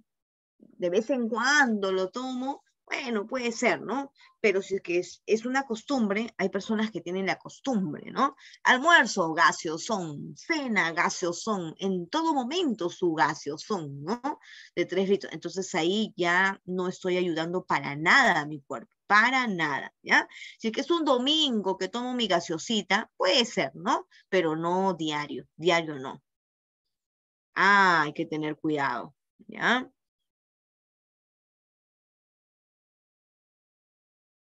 de vez en cuando lo tomo, bueno, puede ser, ¿no? Pero si es que es, una costumbre, hay personas que tienen la costumbre, ¿no? Almuerzo, son. cena, son. en todo momento su son, ¿no? De tres litros. Entonces ahí ya no estoy ayudando para nada a mi cuerpo, para nada, ¿ya? Si es que es un domingo que tomo mi gaseosita, puede ser, ¿no? Pero no diario, diario no. Ah, hay que tener cuidado, ¿ya?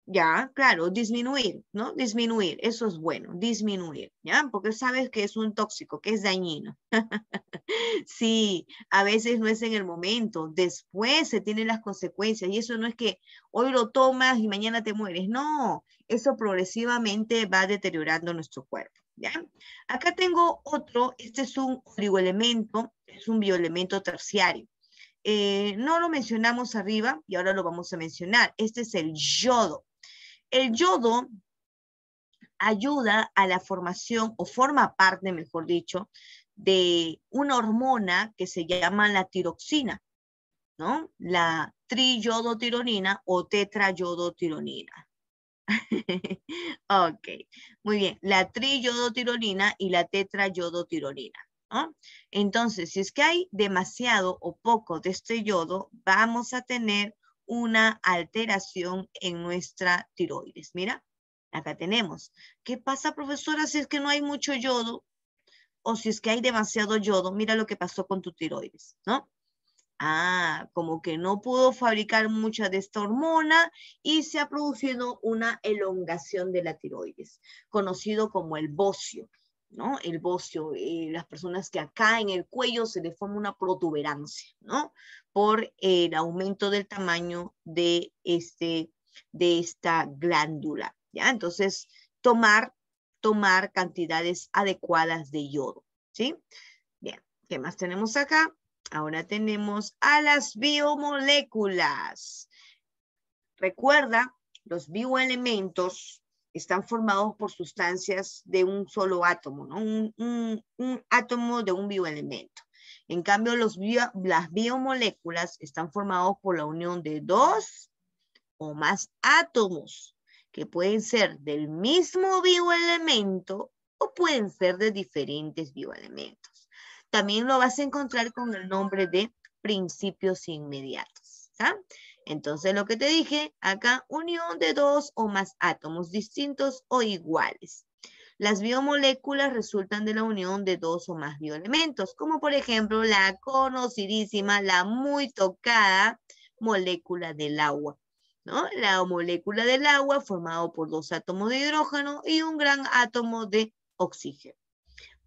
Ya, claro, disminuir, ¿no? Disminuir, eso es bueno, disminuir, ¿ya? Porque sabes que es un tóxico, que es dañino. (laughs) sí, a veces no es en el momento, después se tienen las consecuencias y eso no es que hoy lo tomas y mañana te mueres, no, eso progresivamente va deteriorando nuestro cuerpo, ¿ya? Acá tengo otro, este es un oligoelemento, es un bioelemento terciario. Eh, no lo mencionamos arriba y ahora lo vamos a mencionar. Este es el yodo. El yodo ayuda a la formación o forma parte, mejor dicho, de una hormona que se llama la tiroxina, ¿no? La triyodotironina o tetrayodotironina. (laughs) ok, muy bien. La triyodotironina y la tetrayodotironina. Entonces, si es que hay demasiado o poco de este yodo, vamos a tener una alteración en nuestra tiroides. Mira, acá tenemos. ¿Qué pasa, profesora, si es que no hay mucho yodo? O si es que hay demasiado yodo, mira lo que pasó con tu tiroides, ¿no? Ah, como que no pudo fabricar mucha de esta hormona y se ha producido una elongación de la tiroides, conocido como el bocio, ¿no? El bocio, eh, las personas que acá en el cuello se le forma una protuberancia, ¿no? por el aumento del tamaño de, este, de esta glándula. ¿ya? Entonces, tomar, tomar cantidades adecuadas de yodo. ¿sí? Bien, ¿qué más tenemos acá? Ahora tenemos a las biomoléculas. Recuerda, los bioelementos están formados por sustancias de un solo átomo, ¿no? un, un átomo de un bioelemento. En cambio, las biomoléculas están formadas por la unión de dos o más átomos, que pueden ser del mismo bioelemento o pueden ser de diferentes bioelementos. También lo vas a encontrar con el nombre de principios inmediatos. Entonces, lo que te dije, acá unión de dos o más átomos distintos o iguales. Las biomoléculas resultan de la unión de dos o más bioelementos, como por ejemplo la conocidísima, la muy tocada molécula del agua. La molécula del agua formada por dos átomos de hidrógeno y un gran átomo de oxígeno.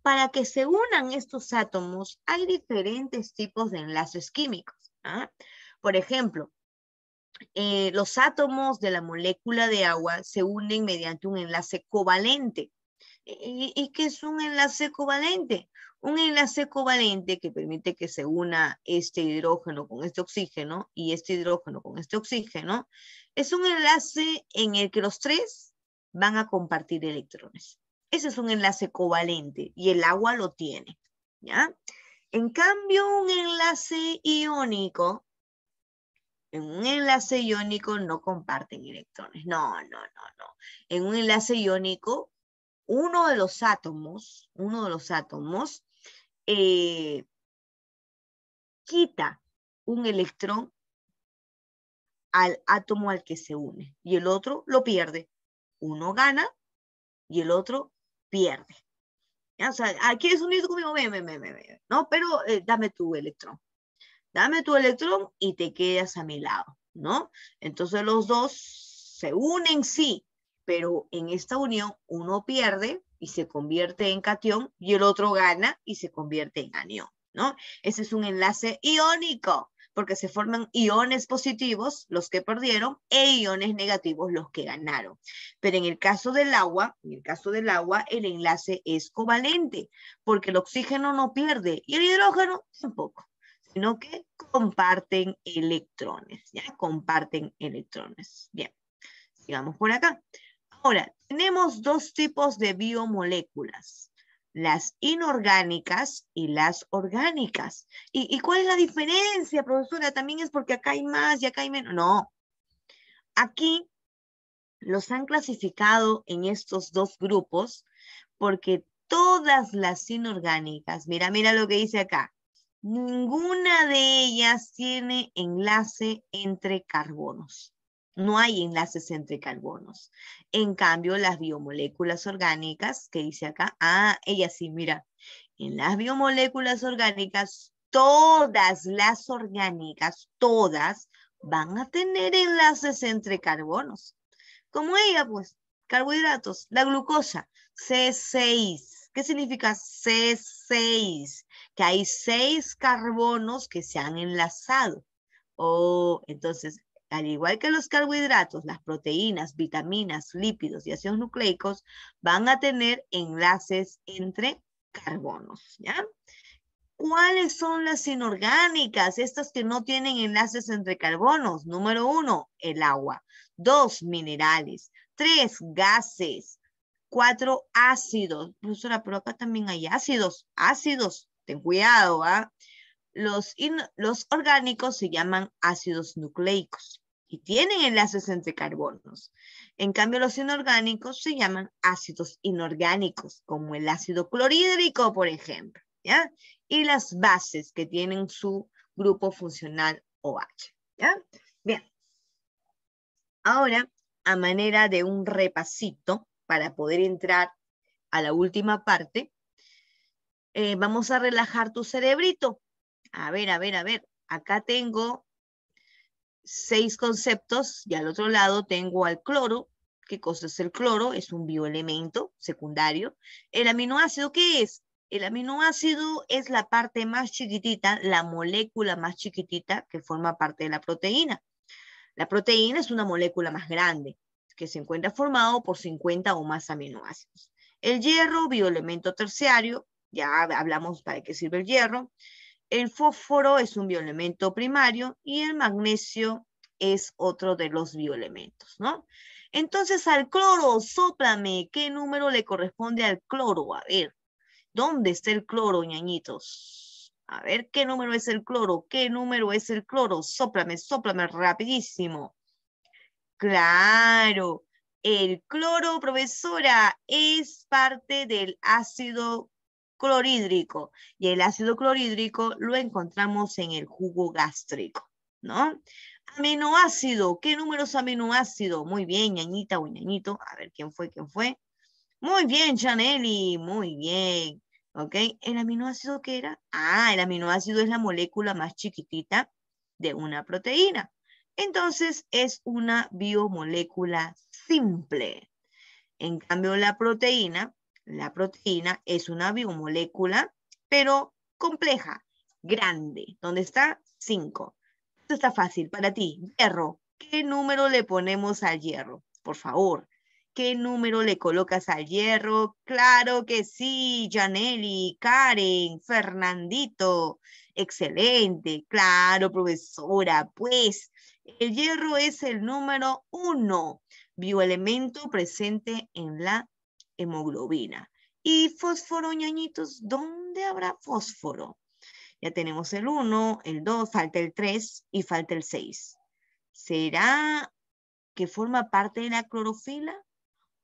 Para que se unan estos átomos hay diferentes tipos de enlaces químicos. ¿ah? Por ejemplo, eh, los átomos de la molécula de agua se unen mediante un enlace covalente y, y que es un enlace covalente. Un enlace covalente que permite que se una este hidrógeno con este oxígeno y este hidrógeno con este oxígeno, es un enlace en el que los tres van a compartir electrones. Ese es un enlace covalente y el agua lo tiene. ¿ya? En cambio, un enlace iónico, en un enlace iónico no comparten electrones. No, no, no, no. En un enlace iónico uno de los átomos, uno de los átomos, eh, quita un electrón al átomo al que se une y el otro lo pierde. Uno gana y el otro pierde. O sea, ¿quieres unirte conmigo? Ven, No, pero eh, dame tu electrón. Dame tu electrón y te quedas a mi lado, ¿no? Entonces los dos se unen, sí, pero en esta unión uno pierde y se convierte en catión y el otro gana y se convierte en anión, ¿no? Ese es un enlace iónico porque se forman iones positivos los que perdieron e iones negativos los que ganaron. Pero en el caso del agua, en el caso del agua, el enlace es covalente, porque el oxígeno no pierde y el hidrógeno tampoco, sino que comparten electrones, ¿ya? Comparten electrones. Bien, sigamos por acá. Ahora, tenemos dos tipos de biomoléculas, las inorgánicas y las orgánicas. ¿Y, cuál es la diferencia, profesora? ¿También es porque acá hay más y acá hay menos? No. Aquí los han clasificado en estos dos grupos porque todas las inorgánicas, mira, mira lo que dice acá, ninguna de ellas tiene enlace entre carbonos. No hay enlaces entre carbonos. En cambio, las biomoléculas orgánicas, que dice acá, ah, ella sí, mira, en las biomoléculas orgánicas, todas las orgánicas, todas, van a tener enlaces entre carbonos. Como ella, pues, carbohidratos, la glucosa, C6. ¿Qué significa C6? Que hay seis carbonos que se han enlazado. Oh, entonces al igual que los carbohidratos, las proteínas, vitaminas, lípidos y ácidos nucleicos van a tener enlaces entre carbonos, ¿ya? ¿Cuáles son las inorgánicas? Estas que no tienen enlaces entre carbonos. Número uno, el agua. Dos, minerales. Tres, gases. Cuatro, ácidos. Profesora, pero acá también hay ácidos. Ácidos, ten cuidado, ¿ah? Los, los orgánicos se llaman ácidos nucleicos y tienen enlaces entre carbonos. En cambio, los inorgánicos se llaman ácidos inorgánicos, como el ácido clorhídrico, por ejemplo, ¿ya? Y las bases que tienen su grupo funcional OH, ¿ya? Bien. Ahora, a manera de un repasito, para poder entrar a la última parte, eh, vamos a relajar tu cerebrito a ver, a ver, a ver. Acá tengo seis conceptos y al otro lado tengo al cloro. ¿Qué cosa es el cloro? Es un bioelemento secundario. ¿El aminoácido qué es? El aminoácido es la parte más chiquitita, la molécula más chiquitita que forma parte de la proteína. La proteína es una molécula más grande que se encuentra formado por 50 o más aminoácidos. El hierro, bioelemento terciario, ya hablamos para qué sirve el hierro. El fósforo es un bioelemento primario y el magnesio es otro de los bioelementos, ¿no? Entonces al cloro, soplame, ¿qué número le corresponde al cloro? A ver, ¿dónde está el cloro, ñañitos? A ver, ¿qué número es el cloro? ¿Qué número es el cloro? Sóplame, sóplame, rapidísimo. Claro, el cloro, profesora, es parte del ácido clorhídrico y el ácido clorhídrico lo encontramos en el jugo gástrico, ¿no? Aminoácido, ¿qué números aminoácido? Muy bien, ñañita o ñañito, a ver quién fue, quién fue. Muy bien, Chaneli, muy bien. ¿Ok? ¿El aminoácido qué era? Ah, el aminoácido es la molécula más chiquitita de una proteína. Entonces es una biomolécula simple. En cambio, la proteína la proteína es una biomolécula, pero compleja, grande, ¿Dónde está Cinco. Esto está fácil para ti. Hierro, ¿qué número le ponemos al hierro? Por favor, ¿qué número le colocas al hierro? Claro que sí, Janelli, Karen, Fernandito. Excelente, claro, profesora. Pues el hierro es el número uno, bioelemento presente en la hemoglobina. Y fósforo, ñañitos, ¿dónde habrá fósforo? Ya tenemos el 1, el 2, falta el 3 y falta el 6. ¿Será que forma parte de la clorofila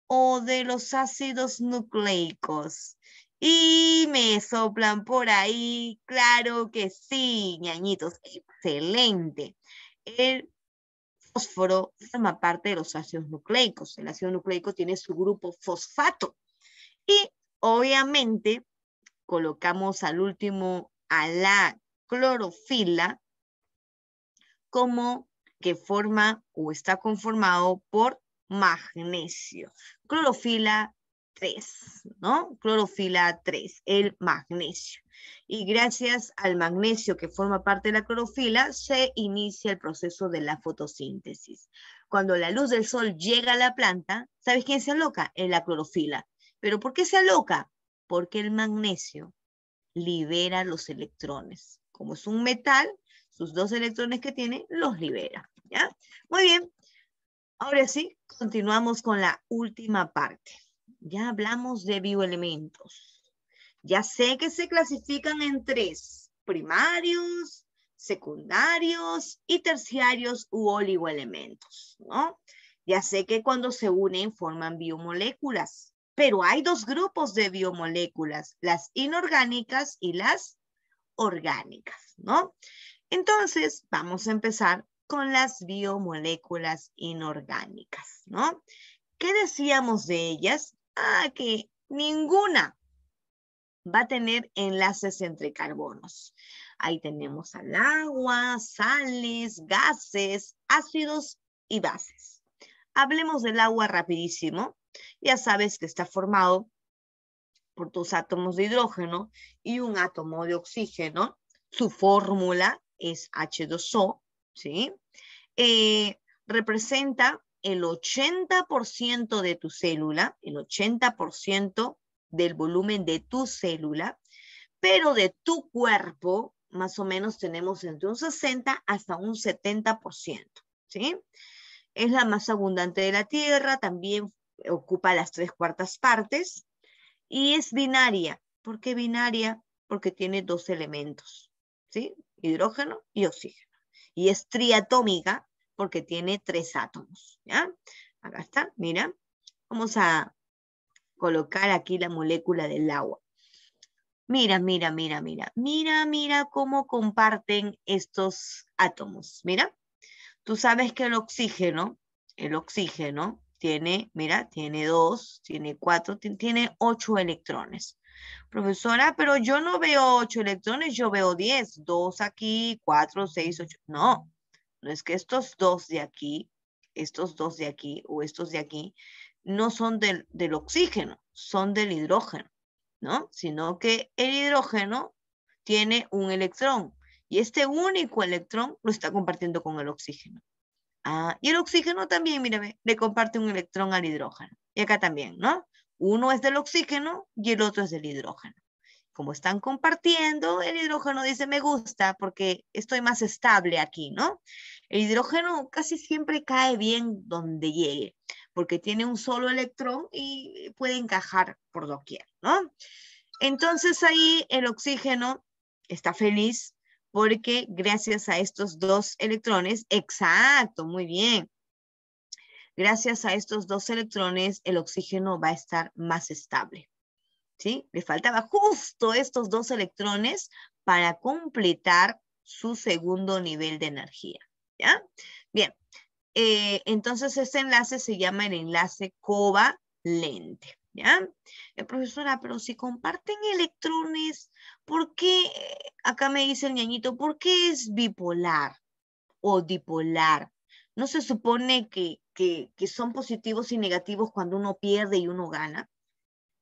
o de los ácidos nucleicos? Y me soplan por ahí, claro que sí, ñañitos, excelente. El fósforo forma parte de los ácidos nucleicos. El ácido nucleico tiene su grupo fosfato. Y obviamente colocamos al último a la clorofila como que forma o está conformado por magnesio. Clorofila 3, ¿no? Clorofila 3, el magnesio. Y gracias al magnesio que forma parte de la clorofila, se inicia el proceso de la fotosíntesis. Cuando la luz del sol llega a la planta, ¿sabes quién se aloca? En la clorofila. ¿Pero por qué se aloca? Porque el magnesio libera los electrones. Como es un metal, sus dos electrones que tiene los libera. ¿ya? Muy bien. Ahora sí, continuamos con la última parte. Ya hablamos de bioelementos. Ya sé que se clasifican en tres, primarios, secundarios y terciarios u oligoelementos, ¿no? Ya sé que cuando se unen forman biomoléculas, pero hay dos grupos de biomoléculas, las inorgánicas y las orgánicas, ¿no? Entonces, vamos a empezar con las biomoléculas inorgánicas, ¿no? ¿Qué decíamos de ellas? Ah, que ninguna va a tener enlaces entre carbonos. Ahí tenemos al agua, sales, gases, ácidos y bases. Hablemos del agua rapidísimo. Ya sabes que está formado por dos átomos de hidrógeno y un átomo de oxígeno. Su fórmula es H2O, ¿sí? Eh, representa el 80% de tu célula, el 80% del volumen de tu célula, pero de tu cuerpo más o menos tenemos entre un 60 hasta un 70%, ¿sí? Es la más abundante de la Tierra, también ocupa las tres cuartas partes y es binaria. ¿Por qué binaria? Porque tiene dos elementos, ¿sí? Hidrógeno y oxígeno. Y es triatómica porque tiene tres átomos. ¿ya? Acá está, mira. Vamos a colocar aquí la molécula del agua. Mira, mira, mira, mira. Mira, mira cómo comparten estos átomos. Mira, tú sabes que el oxígeno, el oxígeno tiene, mira, tiene dos, tiene cuatro, tiene ocho electrones. Profesora, pero yo no veo ocho electrones, yo veo diez. Dos aquí, cuatro, seis, ocho. No, es que estos dos de aquí, estos dos de aquí o estos de aquí, no son del, oxígeno, son del hidrógeno, ¿no? Sino que el hidrógeno tiene un electrón y este único electrón lo está compartiendo con el oxígeno. Ah, y el oxígeno también, mírame, le comparte un electrón al hidrógeno. Y acá también, ¿no? Uno es del oxígeno y el otro es del hidrógeno. Como están compartiendo, el hidrógeno dice, me gusta porque estoy más estable aquí, ¿no? El hidrógeno casi siempre cae bien donde llegue, porque tiene un solo electrón y puede encajar por doquier, ¿no? Entonces ahí el oxígeno está feliz porque gracias a estos dos electrones, exacto, muy bien. Gracias a estos dos electrones, el oxígeno va a estar más estable. ¿Sí? Le faltaba justo estos dos electrones para completar su segundo nivel de energía. ¿Ya? Bien. Eh, entonces, este enlace se llama el enlace covalente. ¿Ya? Eh, profesora, pero si comparten electrones, ¿por qué? Acá me dice el ñañito, ¿por qué es bipolar o dipolar? ¿No se supone que, que, son positivos y negativos cuando uno pierde y uno gana?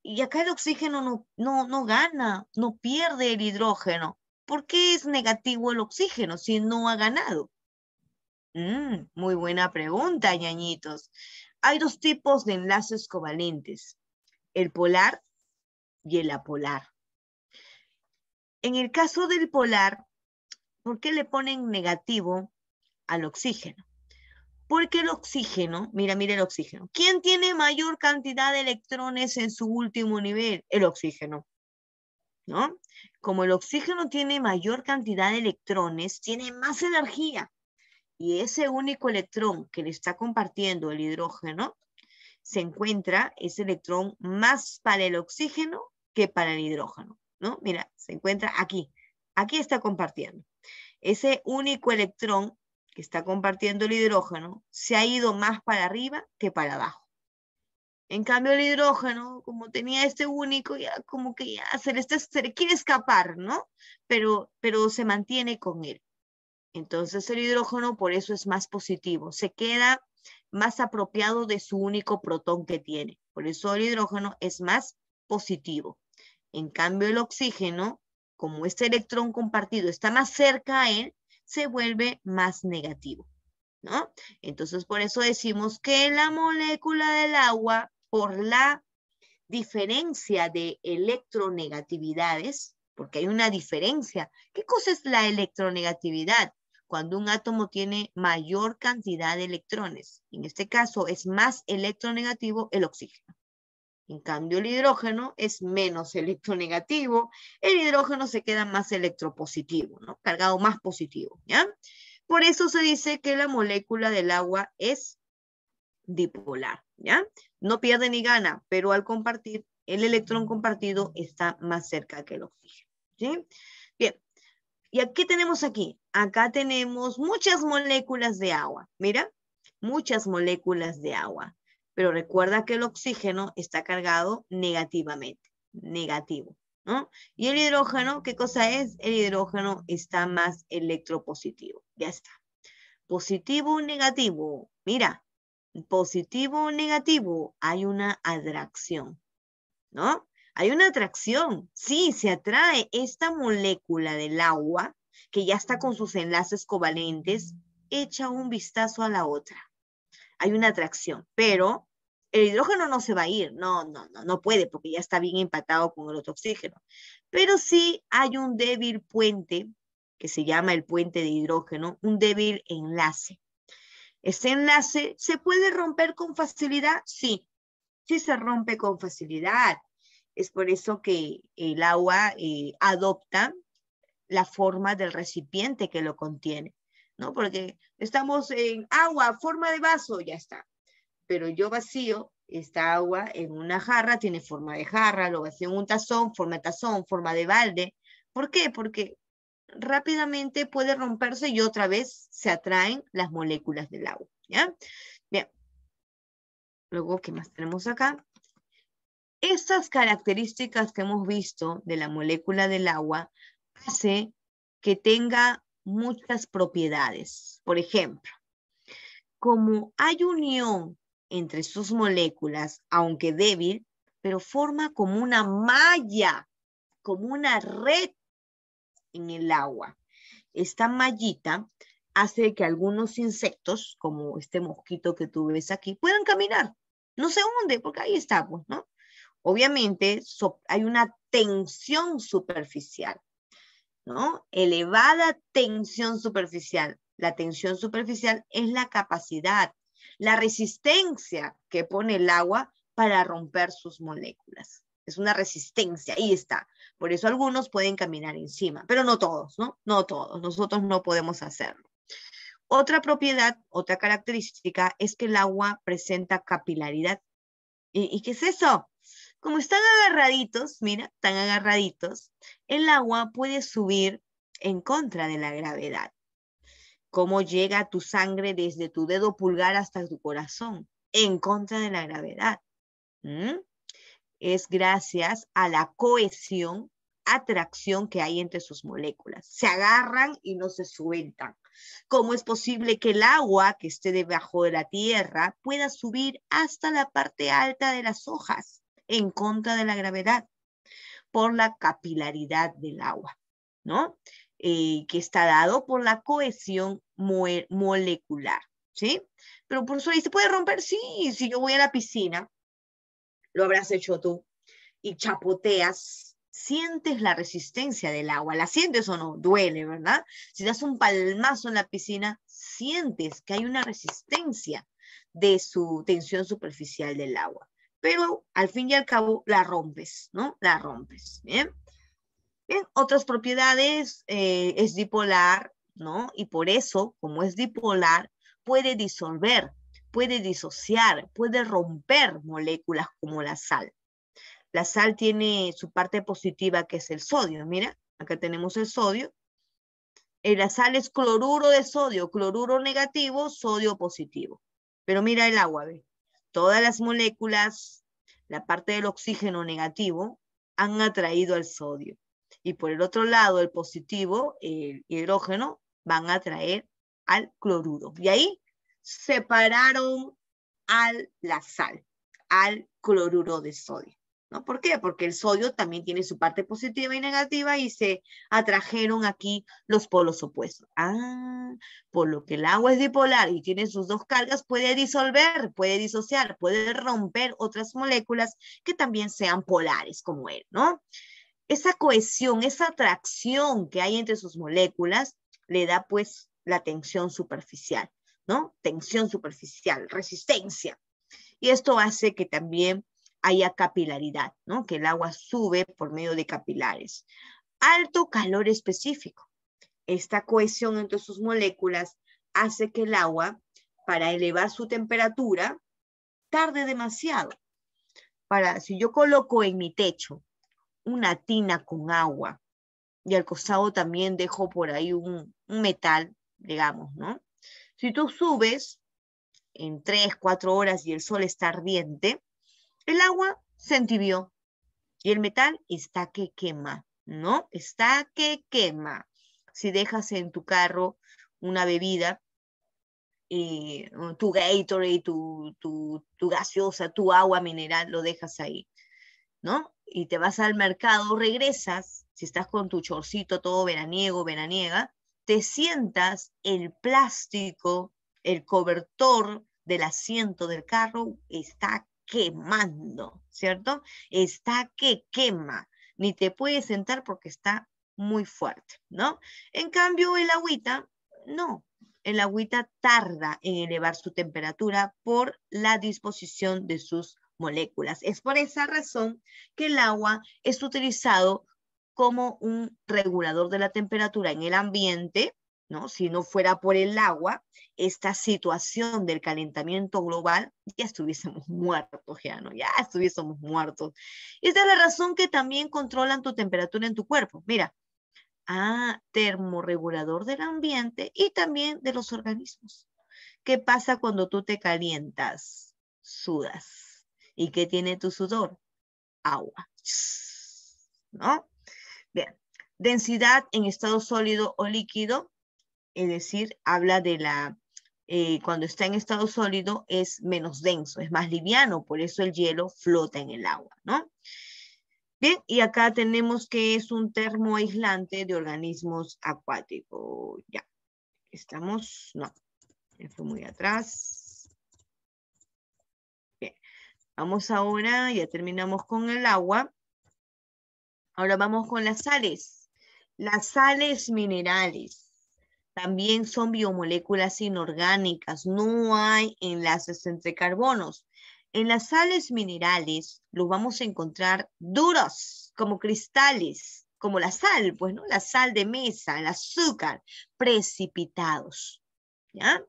y acá el oxígeno no, no, no, gana, no pierde el hidrógeno. ¿Por qué es negativo el oxígeno si no ha ganado? Mm, muy buena pregunta, ñañitos. Hay dos tipos de enlaces covalentes, el polar y el apolar. En el caso del polar, ¿por qué le ponen negativo al oxígeno? Porque el oxígeno, mira, mira el oxígeno. ¿Quién tiene mayor cantidad de electrones en su último nivel? El oxígeno. ¿No? Como el oxígeno tiene mayor cantidad de electrones, tiene más energía y ese único electrón que le está compartiendo el hidrógeno, se encuentra ese electrón más para el oxígeno que para el hidrógeno, ¿no? Mira, se encuentra aquí, aquí está compartiendo. Ese único electrón que está compartiendo el hidrógeno se ha ido más para arriba que para abajo. En cambio el hidrógeno, como tenía este único, ya como que ya se le, quiere escapar, ¿no? Pero, pero se mantiene con él. Entonces el hidrógeno por eso es más positivo, se queda más apropiado de su único protón que tiene. Por eso el hidrógeno es más positivo. En cambio el oxígeno, como este electrón compartido está más cerca a él, se vuelve más negativo. ¿no? Entonces por eso decimos que la molécula del agua, por la diferencia de electronegatividades, porque hay una diferencia. ¿Qué cosa es la electronegatividad? cuando un átomo tiene mayor cantidad de electrones. En este caso es más electronegativo el oxígeno. En cambio, el hidrógeno es menos electronegativo, el hidrógeno se queda más electropositivo, ¿no? cargado más positivo. ¿ya? Por eso se dice que la molécula del agua es dipolar. ¿ya? No pierde ni gana, pero al compartir, el electrón compartido está más cerca que el oxígeno. ¿sí? ¿Y qué tenemos aquí? Acá tenemos muchas moléculas de agua. Mira, muchas moléculas de agua. Pero recuerda que el oxígeno está cargado negativamente, negativo. ¿no? Y el hidrógeno, ¿qué cosa es? El hidrógeno está más electropositivo. Ya está. Positivo, negativo. Mira, positivo, negativo. Hay una atracción, ¿no? Hay una atracción, sí, se atrae esta molécula del agua que ya está con sus enlaces covalentes, echa un vistazo a la otra. Hay una atracción, pero el hidrógeno no se va a ir, no, no, no, no puede porque ya está bien empatado con el otro oxígeno. Pero sí hay un débil puente que se llama el puente de hidrógeno, un débil enlace. Este enlace se puede romper con facilidad, sí, sí se rompe con facilidad. Es por eso que el agua eh, adopta la forma del recipiente que lo contiene, ¿no? Porque estamos en agua, forma de vaso, ya está. Pero yo vacío esta agua en una jarra, tiene forma de jarra, lo vacío en un tazón, forma de tazón, forma de balde. ¿Por qué? Porque rápidamente puede romperse y otra vez se atraen las moléculas del agua, ¿ya? Bien. Luego, ¿qué más tenemos acá? Estas características que hemos visto de la molécula del agua hace que tenga muchas propiedades. Por ejemplo, como hay unión entre sus moléculas, aunque débil, pero forma como una malla, como una red en el agua. Esta mallita hace que algunos insectos, como este mosquito que tú ves aquí, puedan caminar. No se hunde, porque ahí está, pues, ¿no? Obviamente hay una tensión superficial, ¿no? Elevada tensión superficial. La tensión superficial es la capacidad, la resistencia que pone el agua para romper sus moléculas. Es una resistencia, ahí está. Por eso algunos pueden caminar encima, pero no todos, ¿no? No todos, nosotros no podemos hacerlo. Otra propiedad, otra característica es que el agua presenta capilaridad. y qué es eso? Como están agarraditos, mira, están agarraditos, el agua puede subir en contra de la gravedad. ¿Cómo llega tu sangre desde tu dedo pulgar hasta tu corazón? En contra de la gravedad. Es gracias a la cohesión, atracción que hay entre sus moléculas. Se agarran y no se sueltan. ¿Cómo es posible que el agua que esté debajo de la tierra pueda subir hasta la parte alta de las hojas? en contra de la gravedad por la capilaridad del agua, ¿no? Eh, que está dado por la cohesión molecular, ¿sí? Pero por eso, ¿y se puede romper? Sí, si yo voy a la piscina, lo habrás hecho tú, y chapoteas, sientes la resistencia del agua, la sientes o no, duele, ¿verdad? Si das un palmazo en la piscina, sientes que hay una resistencia de su tensión superficial del agua pero al fin y al cabo la rompes, ¿no? La rompes, ¿bien? otras propiedades, eh, es dipolar, ¿no? Y por eso, como es dipolar, puede disolver, puede disociar, puede romper moléculas como la sal. La sal tiene su parte positiva que es el sodio, mira, acá tenemos el sodio. Eh, la sal es cloruro de sodio, cloruro negativo, sodio positivo. Pero mira el agua, ¿ve? todas las moléculas, la parte del oxígeno negativo, han atraído al sodio. Y por el otro lado, el positivo, el hidrógeno, van a atraer al cloruro. Y ahí separaron a la sal, al cloruro de sodio. ¿Por qué? Porque el sodio también tiene su parte positiva y negativa y se atrajeron aquí los polos opuestos. Ah, por lo que el agua es dipolar y tiene sus dos cargas, puede disolver, puede disociar, puede romper otras moléculas que también sean polares como él, ¿no? Esa cohesión, esa atracción que hay entre sus moléculas le da pues la tensión superficial, ¿no? Tensión superficial, resistencia. Y esto hace que también haya capilaridad, ¿no? Que el agua sube por medio de capilares. Alto calor específico. Esta cohesión entre sus moléculas hace que el agua, para elevar su temperatura, tarde demasiado. Para, si yo coloco en mi techo una tina con agua y al costado también dejo por ahí un, metal, digamos, ¿no? Si tú subes en tres, cuatro horas y el sol está ardiente, el agua se entibió y el metal está que quema, ¿no? Está que quema. Si dejas en tu carro una bebida, eh, tu Gatorade, tu, tu, tu gaseosa, tu agua mineral, lo dejas ahí, ¿no? Y te vas al mercado, regresas, si estás con tu chorcito todo veraniego, veraniega, te sientas, el plástico, el cobertor del asiento del carro está quemando, ¿cierto? Está que quema, ni te puedes sentar porque está muy fuerte, ¿no? En cambio, el agüita, no, el agüita tarda en elevar su temperatura por la disposición de sus moléculas. Es por esa razón que el agua es utilizado como un regulador de la temperatura en el ambiente ¿no? Si no fuera por el agua, esta situación del calentamiento global, ya estuviésemos (laughs) muertos, ya, ¿no? Ya estuviésemos muertos. Y esta es la razón que también controlan tu temperatura en tu cuerpo. Mira, ah, termorregulador del ambiente y también de los organismos. ¿Qué pasa cuando tú te calientas? Sudas. ¿Y qué tiene tu sudor? Agua. ¿No? Bien. Densidad en estado sólido o líquido es decir, habla de la, eh, cuando está en estado sólido es menos denso, es más liviano, por eso el hielo flota en el agua, ¿no? Bien, y acá tenemos que es un termoaislante de organismos acuáticos. Ya, estamos, no, fue muy atrás. Bien, vamos ahora, ya terminamos con el agua. Ahora vamos con las sales. Las sales minerales. También son biomoléculas inorgánicas, no hay enlaces entre carbonos. En las sales minerales los vamos a encontrar duros, como cristales, como la sal, pues, ¿no? La sal de mesa, el azúcar, precipitados, ¿ya?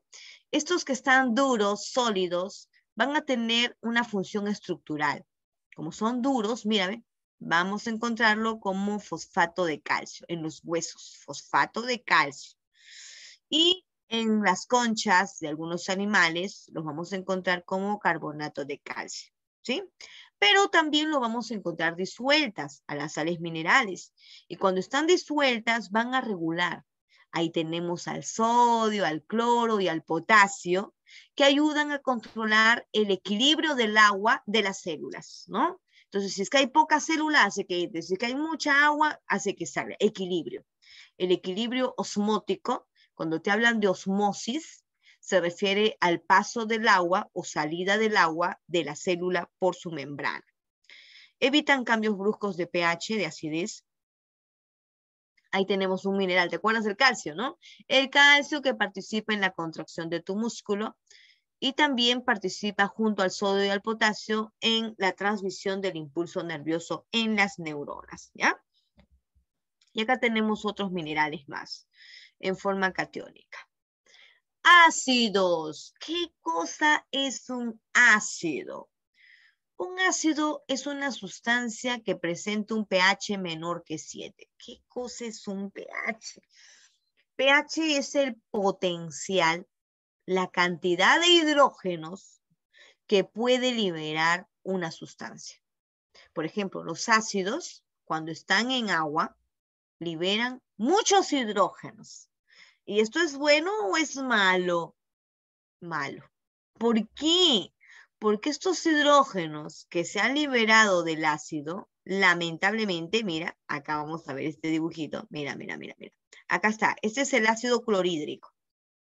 Estos que están duros, sólidos, van a tener una función estructural. Como son duros, mírame, vamos a encontrarlo como fosfato de calcio, en los huesos, fosfato de calcio. Y en las conchas de algunos animales los vamos a encontrar como carbonato de calcio, ¿sí? Pero también lo vamos a encontrar disueltas a las sales minerales. Y cuando están disueltas van a regular. Ahí tenemos al sodio, al cloro y al potasio que ayudan a controlar el equilibrio del agua de las células, ¿no? Entonces, si es que hay pocas células, hace que, si que hay mucha agua, hace que salga equilibrio. El equilibrio osmótico cuando te hablan de osmosis, se refiere al paso del agua o salida del agua de la célula por su membrana. Evitan cambios bruscos de pH, de acidez. Ahí tenemos un mineral, ¿te acuerdas del calcio, no? El calcio que participa en la contracción de tu músculo y también participa junto al sodio y al potasio en la transmisión del impulso nervioso en las neuronas, ¿ya? Y acá tenemos otros minerales más en forma catiónica. Ácidos. ¿Qué cosa es un ácido? Un ácido es una sustancia que presenta un pH menor que 7. ¿Qué cosa es un pH? pH es el potencial, la cantidad de hidrógenos que puede liberar una sustancia. Por ejemplo, los ácidos, cuando están en agua, liberan muchos hidrógenos. ¿Y esto es bueno o es malo? Malo. ¿Por qué? Porque estos hidrógenos que se han liberado del ácido, lamentablemente, mira, acá vamos a ver este dibujito, mira, mira, mira, mira. Acá está, este es el ácido clorhídrico,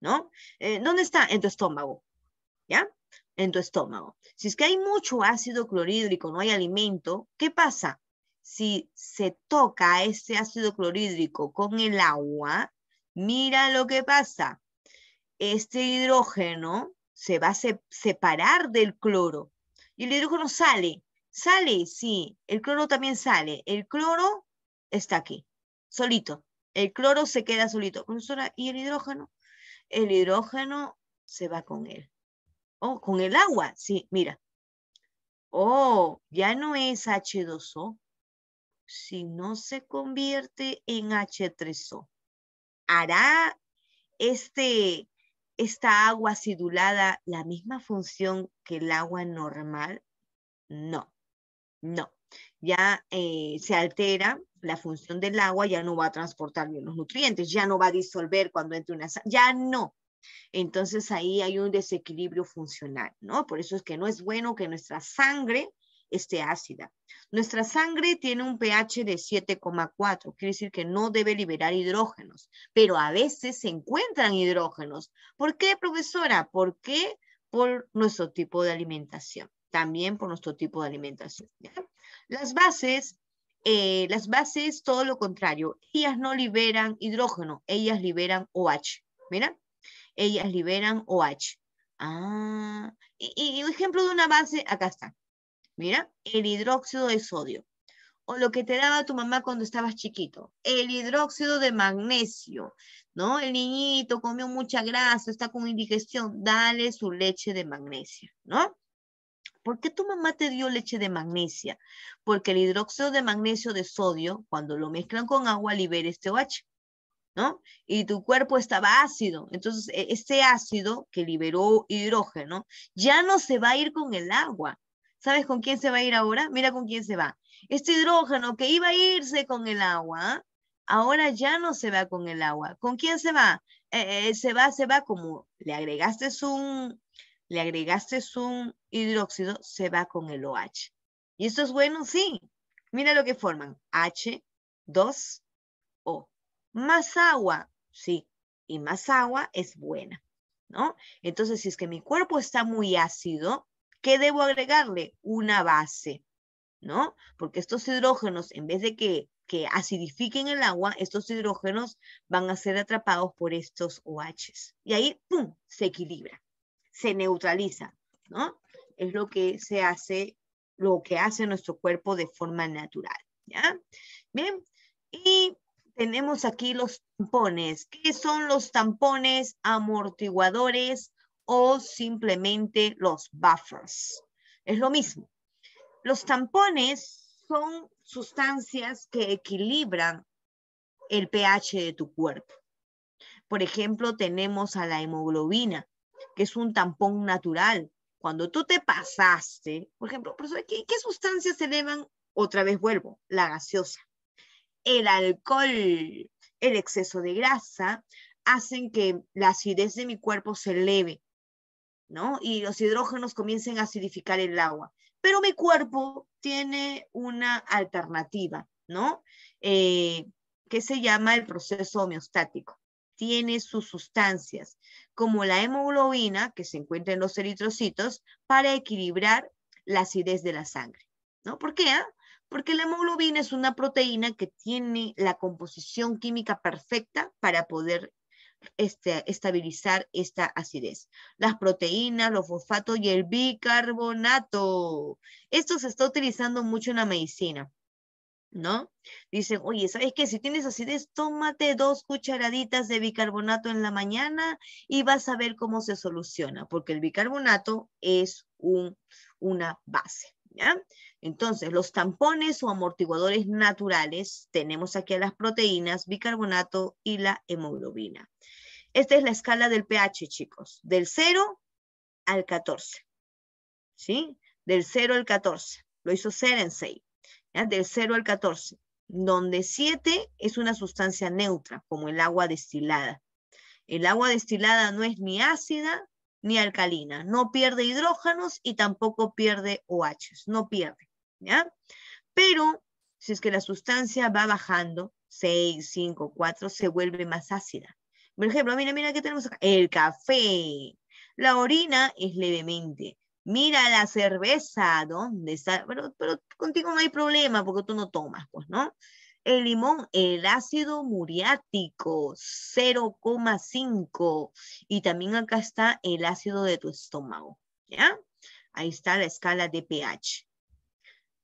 ¿no? Eh, ¿Dónde está? En tu estómago, ¿ya? En tu estómago. Si es que hay mucho ácido clorhídrico, no hay alimento, ¿qué pasa? Si se toca este ácido clorhídrico con el agua, Mira lo que pasa. Este hidrógeno se va a separar del cloro y el hidrógeno sale. Sale, sí, el cloro también sale. El cloro está aquí, solito. El cloro se queda solito. ¿y el hidrógeno? El hidrógeno se va con él. Oh, con el agua, sí, mira. Oh, ya no es H2O, si no se convierte en H3O. ¿Hará este, esta agua acidulada la misma función que el agua normal? No, no. Ya eh, se altera la función del agua, ya no va a transportar bien los nutrientes, ya no va a disolver cuando entre una sangre, ya no. Entonces ahí hay un desequilibrio funcional, ¿no? Por eso es que no es bueno que nuestra sangre este, ácida. Nuestra sangre tiene un pH de 7,4, quiere decir que no debe liberar hidrógenos, pero a veces se encuentran hidrógenos. ¿Por qué, profesora? ¿Por qué? Por nuestro tipo de alimentación, también por nuestro tipo de alimentación. Las bases, eh, las bases, todo lo contrario, ellas no liberan hidrógeno, ellas liberan OH. Mira, ellas liberan OH. Ah, y un ejemplo de una base, acá está. Mira, el hidróxido de sodio. O lo que te daba tu mamá cuando estabas chiquito. El hidróxido de magnesio, ¿no? El niñito comió mucha grasa, está con indigestión. Dale su leche de magnesia, ¿no? ¿Por qué tu mamá te dio leche de magnesia? Porque el hidróxido de magnesio de sodio, cuando lo mezclan con agua, libera este OH, ¿no? Y tu cuerpo estaba ácido. Entonces, e-, este ácido que liberó hidrógeno ya no se va a ir con el agua, ¿Sabes con quién se va a ir ahora? Mira con quién se va. Este hidrógeno que iba a irse con el agua, ahora ya no se va con el agua. ¿Con quién se va? Eh, eh, se va, se va como le agregaste un, le agregaste un hidróxido, se va con el OH. ¿Y esto es bueno? Sí. Mira lo que forman. H2O. Más agua, sí. Y más agua es buena, ¿no? Entonces, si es que mi cuerpo está muy ácido, ¿Qué debo agregarle? Una base, ¿no? Porque estos hidrógenos, en vez de que, acidifiquen el agua, estos hidrógenos van a ser atrapados por estos OHs. Y ahí, ¡pum!, se equilibra, se neutraliza, ¿no? Es lo que se hace, lo que hace nuestro cuerpo de forma natural, ¿ya? Bien, y tenemos aquí los tampones. ¿Qué son los tampones amortiguadores o simplemente los buffers. Es lo mismo. Los tampones son sustancias que equilibran el pH de tu cuerpo. Por ejemplo, tenemos a la hemoglobina, que es un tampón natural. Cuando tú te pasaste, por ejemplo, ¿qué, sustancias se elevan? Otra vez vuelvo, la gaseosa. El alcohol, el exceso de grasa, hacen que la acidez de mi cuerpo se eleve. Y los hidrógenos comiencen a acidificar el agua. Pero mi cuerpo tiene una alternativa, ¿no? Eh, que se llama el proceso homeostático. Tiene sus sustancias, como la hemoglobina, que se encuentra en los eritrocitos, para equilibrar la acidez de la sangre, ¿no? ¿Por qué? Ah? Porque la hemoglobina es una proteína que tiene la composición química perfecta para poder este, estabilizar esta acidez. Las proteínas, los fosfatos y el bicarbonato. Esto se está utilizando mucho en la medicina. ¿no? Dicen, oye, ¿sabes qué? Si tienes acidez, tómate dos cucharaditas de bicarbonato en la mañana y vas a ver cómo se soluciona, porque el bicarbonato es una base. Entonces, los tampones o amortiguadores naturales, tenemos aquí a las proteínas, bicarbonato y la hemoglobina. Esta es la escala del pH, chicos, del 0 al 14, ¿sí? Del 0 al 14, lo hizo Serensei, ¿ya? Del 0 al 14, donde 7 es una sustancia neutra, como el agua destilada. El agua destilada no es ni ácida ni alcalina. No pierde hidrógenos y tampoco pierde OHs no pierde. ¿ya? Pero si es que la sustancia va bajando, 6, 5, 4, se vuelve más ácida. Por ejemplo, mira, mira qué tenemos acá. El café. La orina es levemente. Mira la cerveza, ¿dónde está? Pero, pero contigo no hay problema porque tú no tomas, pues, ¿no? El limón, el ácido muriático, 0,5. Y también acá está el ácido de tu estómago, ¿ya? Ahí está la escala de pH.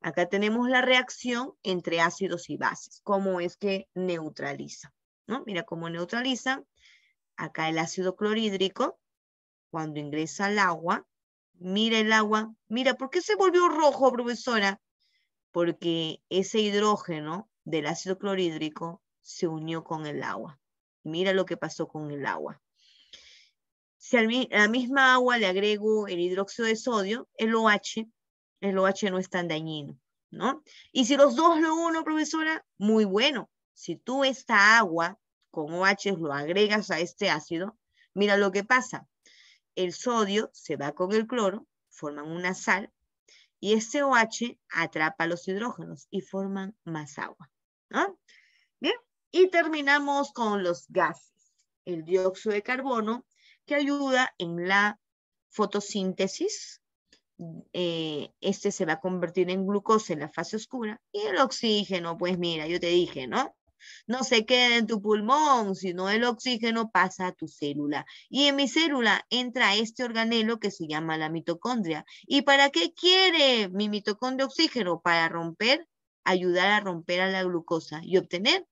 Acá tenemos la reacción entre ácidos y bases, cómo es que neutraliza, ¿no? Mira cómo neutraliza. Acá el ácido clorhídrico, cuando ingresa al agua, mira el agua, mira, ¿por qué se volvió rojo, profesora? Porque ese hidrógeno del ácido clorhídrico se unió con el agua. Mira lo que pasó con el agua. Si a la misma agua le agrego el hidróxido de sodio, el OH, el OH no es tan dañino, ¿no? Y si los dos lo uno, profesora, muy bueno. Si tú esta agua con OH lo agregas a este ácido, mira lo que pasa. El sodio se va con el cloro, forman una sal, y este OH atrapa los hidrógenos y forman más agua. ¿Ah? Bien, y terminamos con los gases. El dióxido de carbono que ayuda en la fotosíntesis. Eh, este se va a convertir en glucosa en la fase oscura. Y el oxígeno, pues mira, yo te dije, ¿no? No se queda en tu pulmón, sino el oxígeno pasa a tu célula. Y en mi célula entra este organelo que se llama la mitocondria. ¿Y para qué quiere mi mitocondria oxígeno? Para romper ayudar a romper a la glucosa y obtener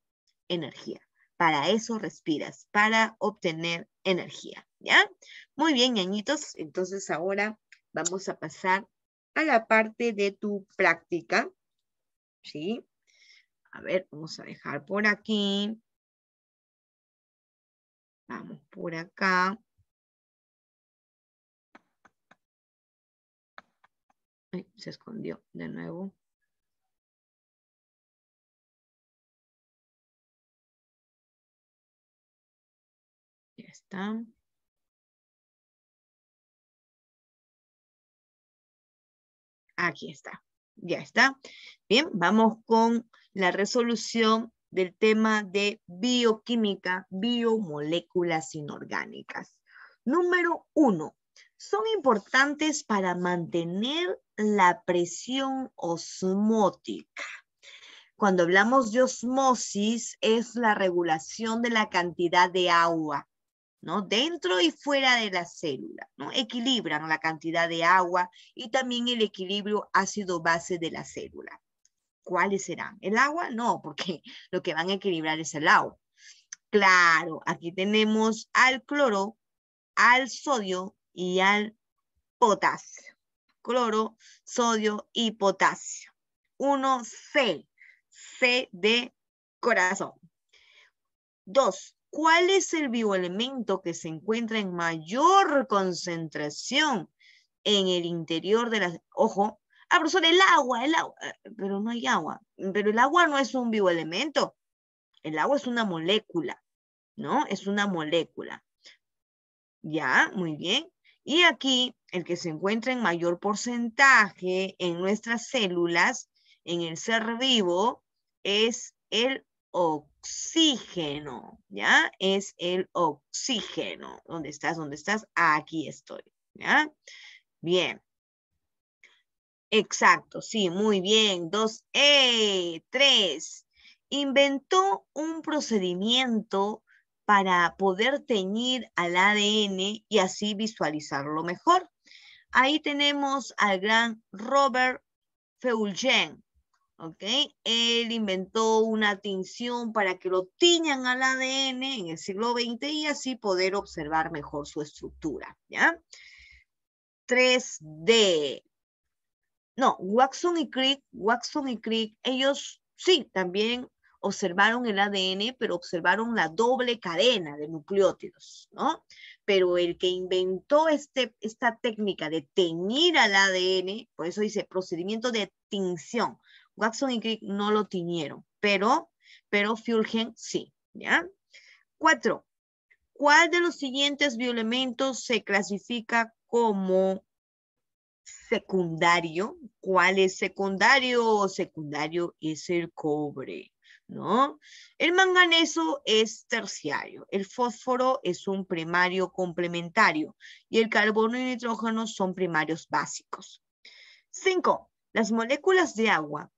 energía. Para eso respiras, para obtener energía, ¿ya? Muy bien, ñañitos. Entonces ahora vamos a pasar a la parte de tu práctica, ¿sí? A ver, vamos a dejar por aquí. Vamos por acá. se escondió de nuevo. Aquí está. Ya está. Bien, vamos con la resolución del tema de bioquímica, biomoléculas inorgánicas. Número uno, son importantes para mantener la presión osmótica. Cuando hablamos de osmosis, es la regulación de la cantidad de agua ¿no? dentro y fuera de la célula. ¿no? Equilibran la cantidad de agua y también el equilibrio ácido-base de la célula. ¿Cuáles serán? ¿El agua? No, porque (laughs) lo que van a equilibrar es el agua. Claro, aquí tenemos al cloro, al sodio y al potasio. Cloro, sodio y potasio. Uno, c C de corazón. dos cuál es el bioelemento que se encuentra en mayor concentración en el interior de las... Ojo, ah, profesor, el agua, el agua, eh, pero no hay agua, pero el agua no es un bioelemento, el agua es una molécula, ¿no? Es una molécula. Ya, muy bien. Y aquí, el que se encuentra en mayor porcentaje en nuestras células, en el ser vivo, es el oxígeno, ¿ya? Es el oxígeno. ¿Dónde estás? ¿Dónde estás? Aquí estoy, ¿ya? Bien. Exacto, sí, muy bien. Dos, e tres. Inventó un procedimiento para poder teñir al ADN y así visualizarlo mejor. Ahí tenemos al gran Robert Feulgen. ¿ok? Él inventó una tinción para que lo tiñan al ADN en el siglo XX y así poder observar mejor su estructura, ¿ya? 3D. No, Watson y Crick, Watson y ellos sí, también observaron el ADN, pero observaron la doble cadena de nucleótidos, ¿no? Pero el que inventó este, esta técnica de teñir al ADN, por eso dice procedimiento de tinción, Watson y Crick no lo tiñeron, pero, pero Fulgen sí, ¿ya? Cuatro, ¿cuál de los siguientes bioelementos se clasifica como secundario? ¿Cuál es secundario? o Secundario es el cobre. ¿no? El manganeso es terciario, el fósforo es un primario complementario y el carbono y nitrógeno son primarios básicos. Cinco, Las moléculas de agua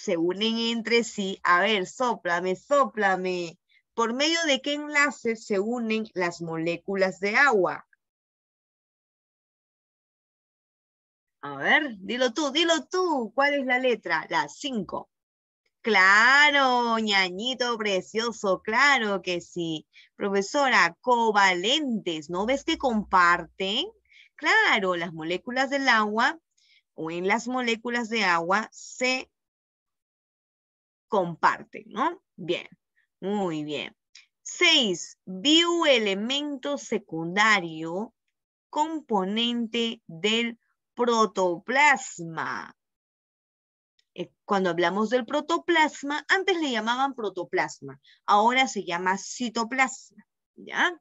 se unen entre sí. A ver, soplame, soplame. ¿Por medio de qué enlace se unen las moléculas de agua? A ver, dilo tú, dilo tú. ¿Cuál es la letra? La 5. Claro, ñañito precioso, claro que sí. Profesora, covalentes, ¿no ves que comparten? Claro, las moléculas del agua o en las moléculas de agua se comparten, ¿no? Bien, muy bien. Seis, bioelemento secundario, componente del protoplasma. Eh, cuando hablamos del protoplasma, antes le llamaban protoplasma, ahora se llama citoplasma, ¿ya?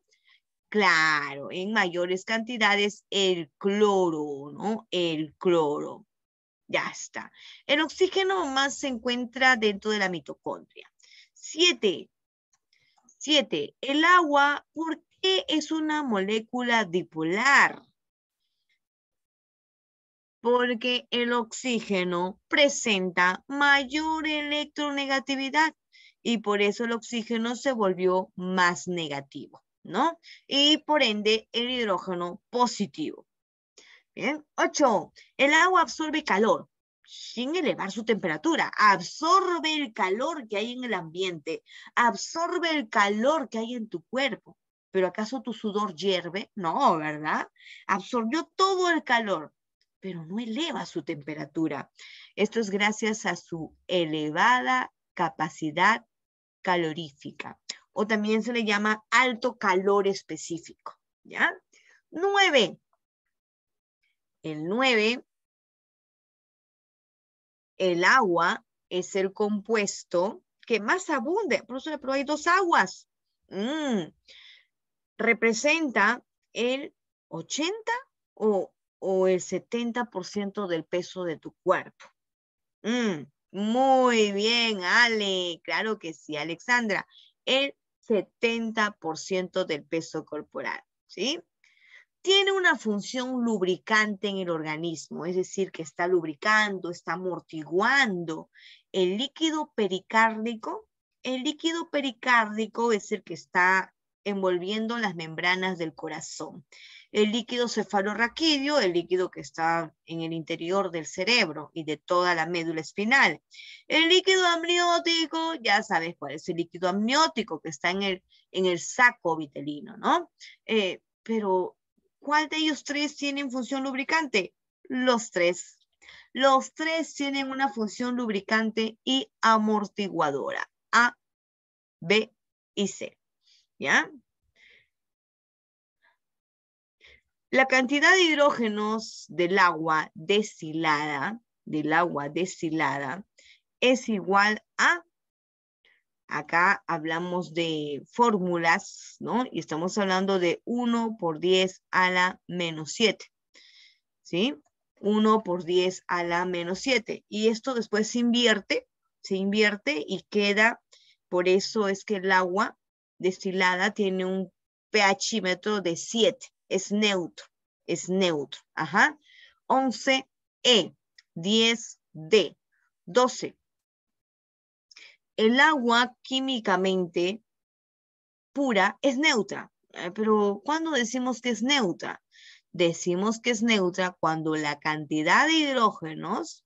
Claro, en mayores cantidades el cloro, ¿no? El cloro. Ya está. El oxígeno más se encuentra dentro de la mitocondria. Siete. Siete. El agua, ¿por qué es una molécula dipolar? Porque el oxígeno presenta mayor electronegatividad y por eso el oxígeno se volvió más negativo, ¿no? Y por ende el hidrógeno positivo. Bien, 8. El agua absorbe calor sin elevar su temperatura. Absorbe el calor que hay en el ambiente. Absorbe el calor que hay en tu cuerpo. Pero ¿acaso tu sudor hierve? No, ¿verdad? Absorbió todo el calor, pero no eleva su temperatura. Esto es gracias a su elevada capacidad calorífica o también se le llama alto calor específico, ¿ya? Nueve, el 9, el agua es el compuesto que más abunde, por eso le probé dos aguas. Mm. Representa el 80 o, el 70% del peso de tu cuerpo. Mm. Muy bien, Ale. Claro que sí, Alexandra. El 70% del peso corporal, ¿sí? tiene una función lubricante en el organismo, es decir, que está lubricando, está amortiguando el líquido pericárdico. El líquido pericárdico es el que está envolviendo las membranas del corazón. El líquido cefalorraquídeo, el líquido que está en el interior del cerebro y de toda la médula espinal. El líquido amniótico, ya sabes cuál es el líquido amniótico que está en el, en el saco vitelino, ¿no? Eh, pero ¿Cuál de ellos tres tienen función lubricante? Los tres. Los tres tienen una función lubricante y amortiguadora. A, B y C. ¿Ya? La cantidad de hidrógenos del agua destilada del agua deshilada, es igual a Acá hablamos de fórmulas, ¿no? Y estamos hablando de 1 por 10 a la menos 7. ¿Sí? 1 por 10 a la menos 7. Y esto después se invierte, se invierte y queda, por eso es que el agua destilada tiene un pH metro de 7. Es neutro, es neutro. Ajá. 11E, 10D, 12, el agua químicamente pura es neutra. Eh, pero ¿cuándo decimos que es neutra? Decimos que es neutra cuando la cantidad de hidrógenos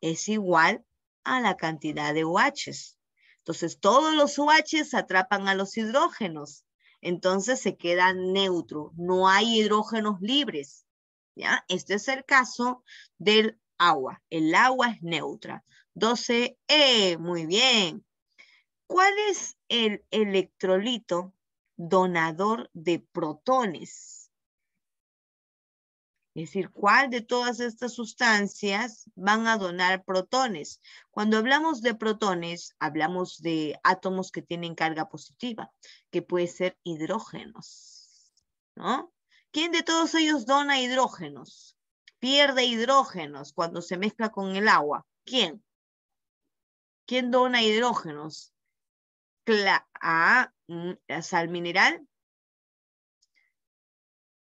es igual a la cantidad de OHs. Entonces, todos los OHs atrapan a los hidrógenos. Entonces, se queda neutro. No hay hidrógenos libres. ¿ya? Este es el caso del agua. El agua es neutra. 12E, e. muy bien. ¿Cuál es el electrolito donador de protones? Es decir, ¿cuál de todas estas sustancias van a donar protones? Cuando hablamos de protones, hablamos de átomos que tienen carga positiva, que puede ser hidrógenos, ¿no? ¿Quién de todos ellos dona hidrógenos? Pierde hidrógenos cuando se mezcla con el agua. ¿Quién? ¿Quién dona hidrógenos? a, mm, la sal mineral.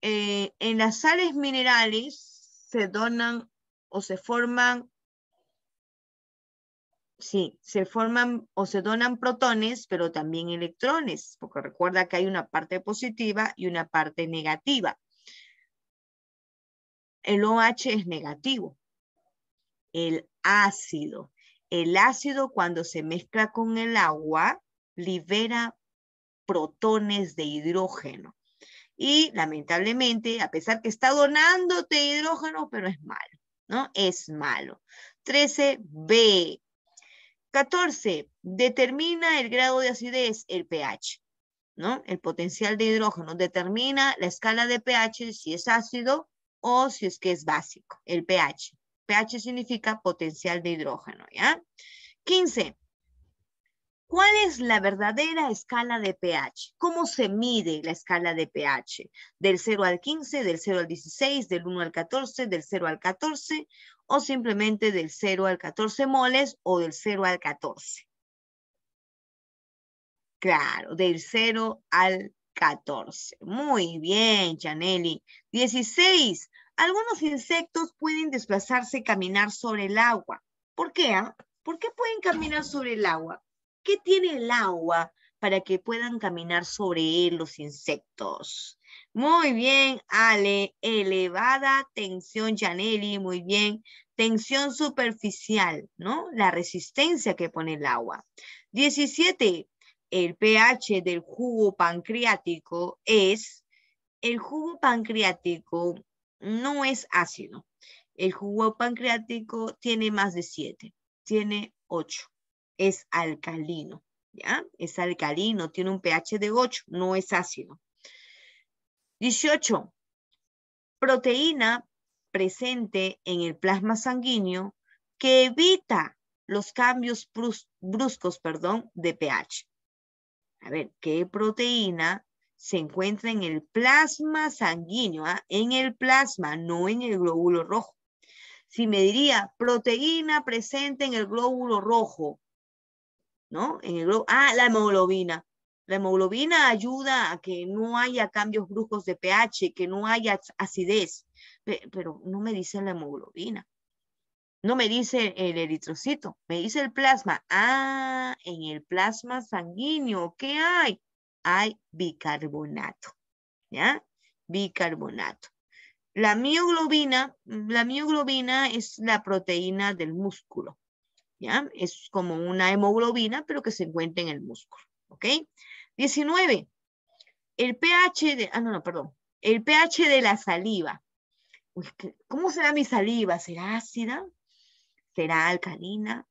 Eh, en las sales minerales se donan o se forman, sí, se forman o se donan protones, pero también electrones, porque recuerda que hay una parte positiva y una parte negativa. El OH es negativo. El ácido el ácido cuando se mezcla con el agua libera protones de hidrógeno. Y lamentablemente, a pesar que está donándote hidrógeno, pero es malo, ¿no? Es malo. 13B. 14. Determina el grado de acidez, el pH, ¿no? El potencial de hidrógeno. Determina la escala de pH si es ácido o si es que es básico, el pH pH significa potencial de hidrógeno, ¿ya? 15. ¿Cuál es la verdadera escala de pH? ¿Cómo se mide la escala de pH? Del 0 al 15, del 0 al 16, del 1 al 14, del 0 al 14, o simplemente del 0 al 14 moles o del 0 al 14. Claro, del 0 al 14. Muy bien, Chanelli 16. Algunos insectos pueden desplazarse y caminar sobre el agua. ¿Por qué? Ah? ¿Por qué pueden caminar sobre el agua? ¿Qué tiene el agua para que puedan caminar sobre él los insectos? Muy bien, Ale. Elevada tensión, Janelli. Muy bien. Tensión superficial, ¿no? La resistencia que pone el agua. 17. El pH del jugo pancreático es, el jugo pancreático no es ácido. El jugo pancreático tiene más de 7, tiene 8. Es alcalino, ¿ya? Es alcalino, tiene un pH de 8, no es ácido. 18. Proteína presente en el plasma sanguíneo que evita los cambios bruscos perdón, de pH. A ver, ¿qué proteína se encuentra en el plasma sanguíneo, ¿ah? en el plasma, no en el glóbulo rojo. Si me diría proteína presente en el glóbulo rojo, ¿no? En el ah, la hemoglobina. La hemoglobina ayuda a que no haya cambios bruscos de pH, que no haya acidez, pero no me dice la hemoglobina. No me dice el eritrocito, me dice el plasma. Ah, en el plasma sanguíneo, ¿qué hay? hay bicarbonato, ¿ya? Bicarbonato. La mioglobina, la mioglobina es la proteína del músculo, ¿ya? Es como una hemoglobina, pero que se encuentra en el músculo, ¿ok? 19. El pH de, ah, no, no, perdón. El pH de la saliva. ¿Cómo será mi saliva? ¿Será ácida? ¿Será alcalina?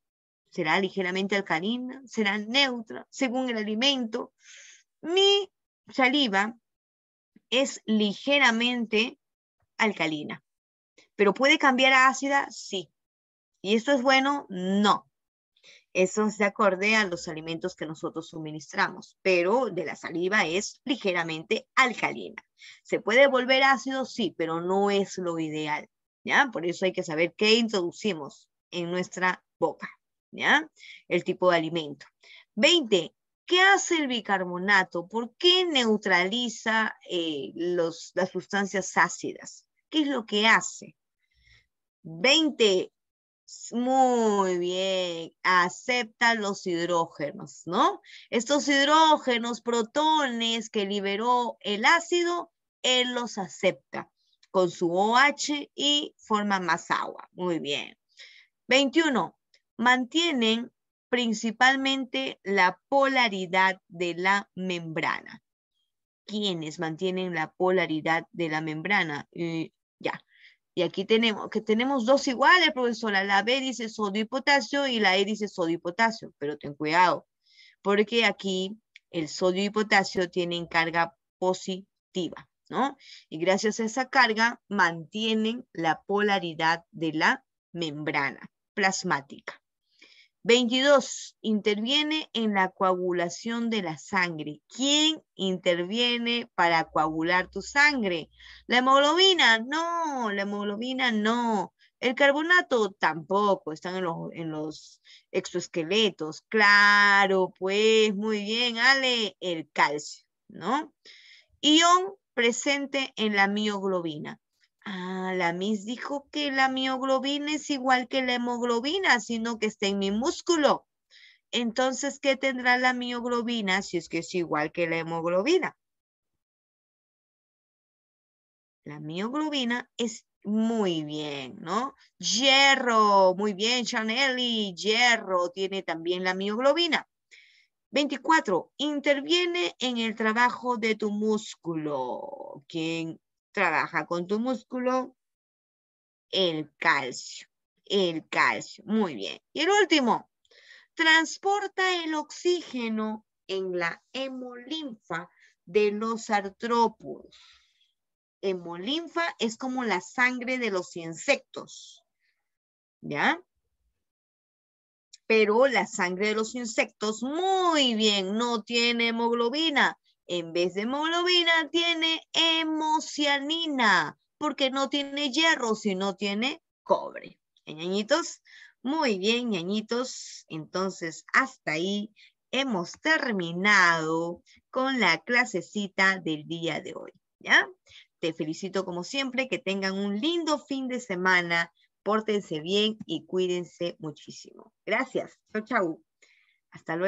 ¿Será ligeramente alcalina? ¿Será neutra? Según el alimento. Mi saliva es ligeramente alcalina, pero puede cambiar a ácida, sí. ¿Y esto es bueno? No. Eso se acorde a los alimentos que nosotros suministramos, pero de la saliva es ligeramente alcalina. ¿Se puede volver ácido? Sí, pero no es lo ideal. ¿ya? Por eso hay que saber qué introducimos en nuestra boca, ¿ya? El tipo de alimento. 20. ¿Qué hace el bicarbonato? ¿Por qué neutraliza eh, las sustancias ácidas? ¿Qué es lo que hace? 20. Muy bien. Acepta los hidrógenos, ¿no? Estos hidrógenos, protones que liberó el ácido, él los acepta con su OH y forma más agua. Muy bien. 21. Mantienen principalmente la polaridad de la membrana. ¿Quiénes mantienen la polaridad de la membrana? Eh, ya. Y aquí tenemos que tenemos dos iguales, profesora. La B dice sodio y potasio y la E dice sodio y potasio. Pero ten cuidado, porque aquí el sodio y potasio tienen carga positiva, ¿no? Y gracias a esa carga mantienen la polaridad de la membrana plasmática. 22. Interviene en la coagulación de la sangre. ¿Quién interviene para coagular tu sangre? La hemoglobina, no, la hemoglobina no. El carbonato tampoco, están en los, exoesqueletos. Claro, pues muy bien, Ale, el calcio, ¿no? Ion presente en la mioglobina. Ah, la Miss dijo que la mioglobina es igual que la hemoglobina, sino que está en mi músculo. Entonces, ¿qué tendrá la mioglobina si es que es igual que la hemoglobina? La mioglobina es muy bien, ¿no? Hierro, muy bien, Chanelli, hierro tiene también la mioglobina. 24. Interviene en el trabajo de tu músculo. ¿Quién trabaja con tu músculo, el calcio. El calcio, muy bien. Y el último, transporta el oxígeno en la hemolinfa de los artrópodos. Hemolinfa es como la sangre de los insectos, ¿ya? Pero la sangre de los insectos, muy bien, no tiene hemoglobina, en vez de hemoglobina tiene emocianina porque no tiene hierro, sino tiene cobre. ¿Eh, Muy bien, ñañitos. Entonces, hasta ahí hemos terminado con la clasecita del día de hoy. ¿Ya? Te felicito como siempre, que tengan un lindo fin de semana, pórtense bien y cuídense muchísimo. Gracias. Chau, chau. Hasta luego.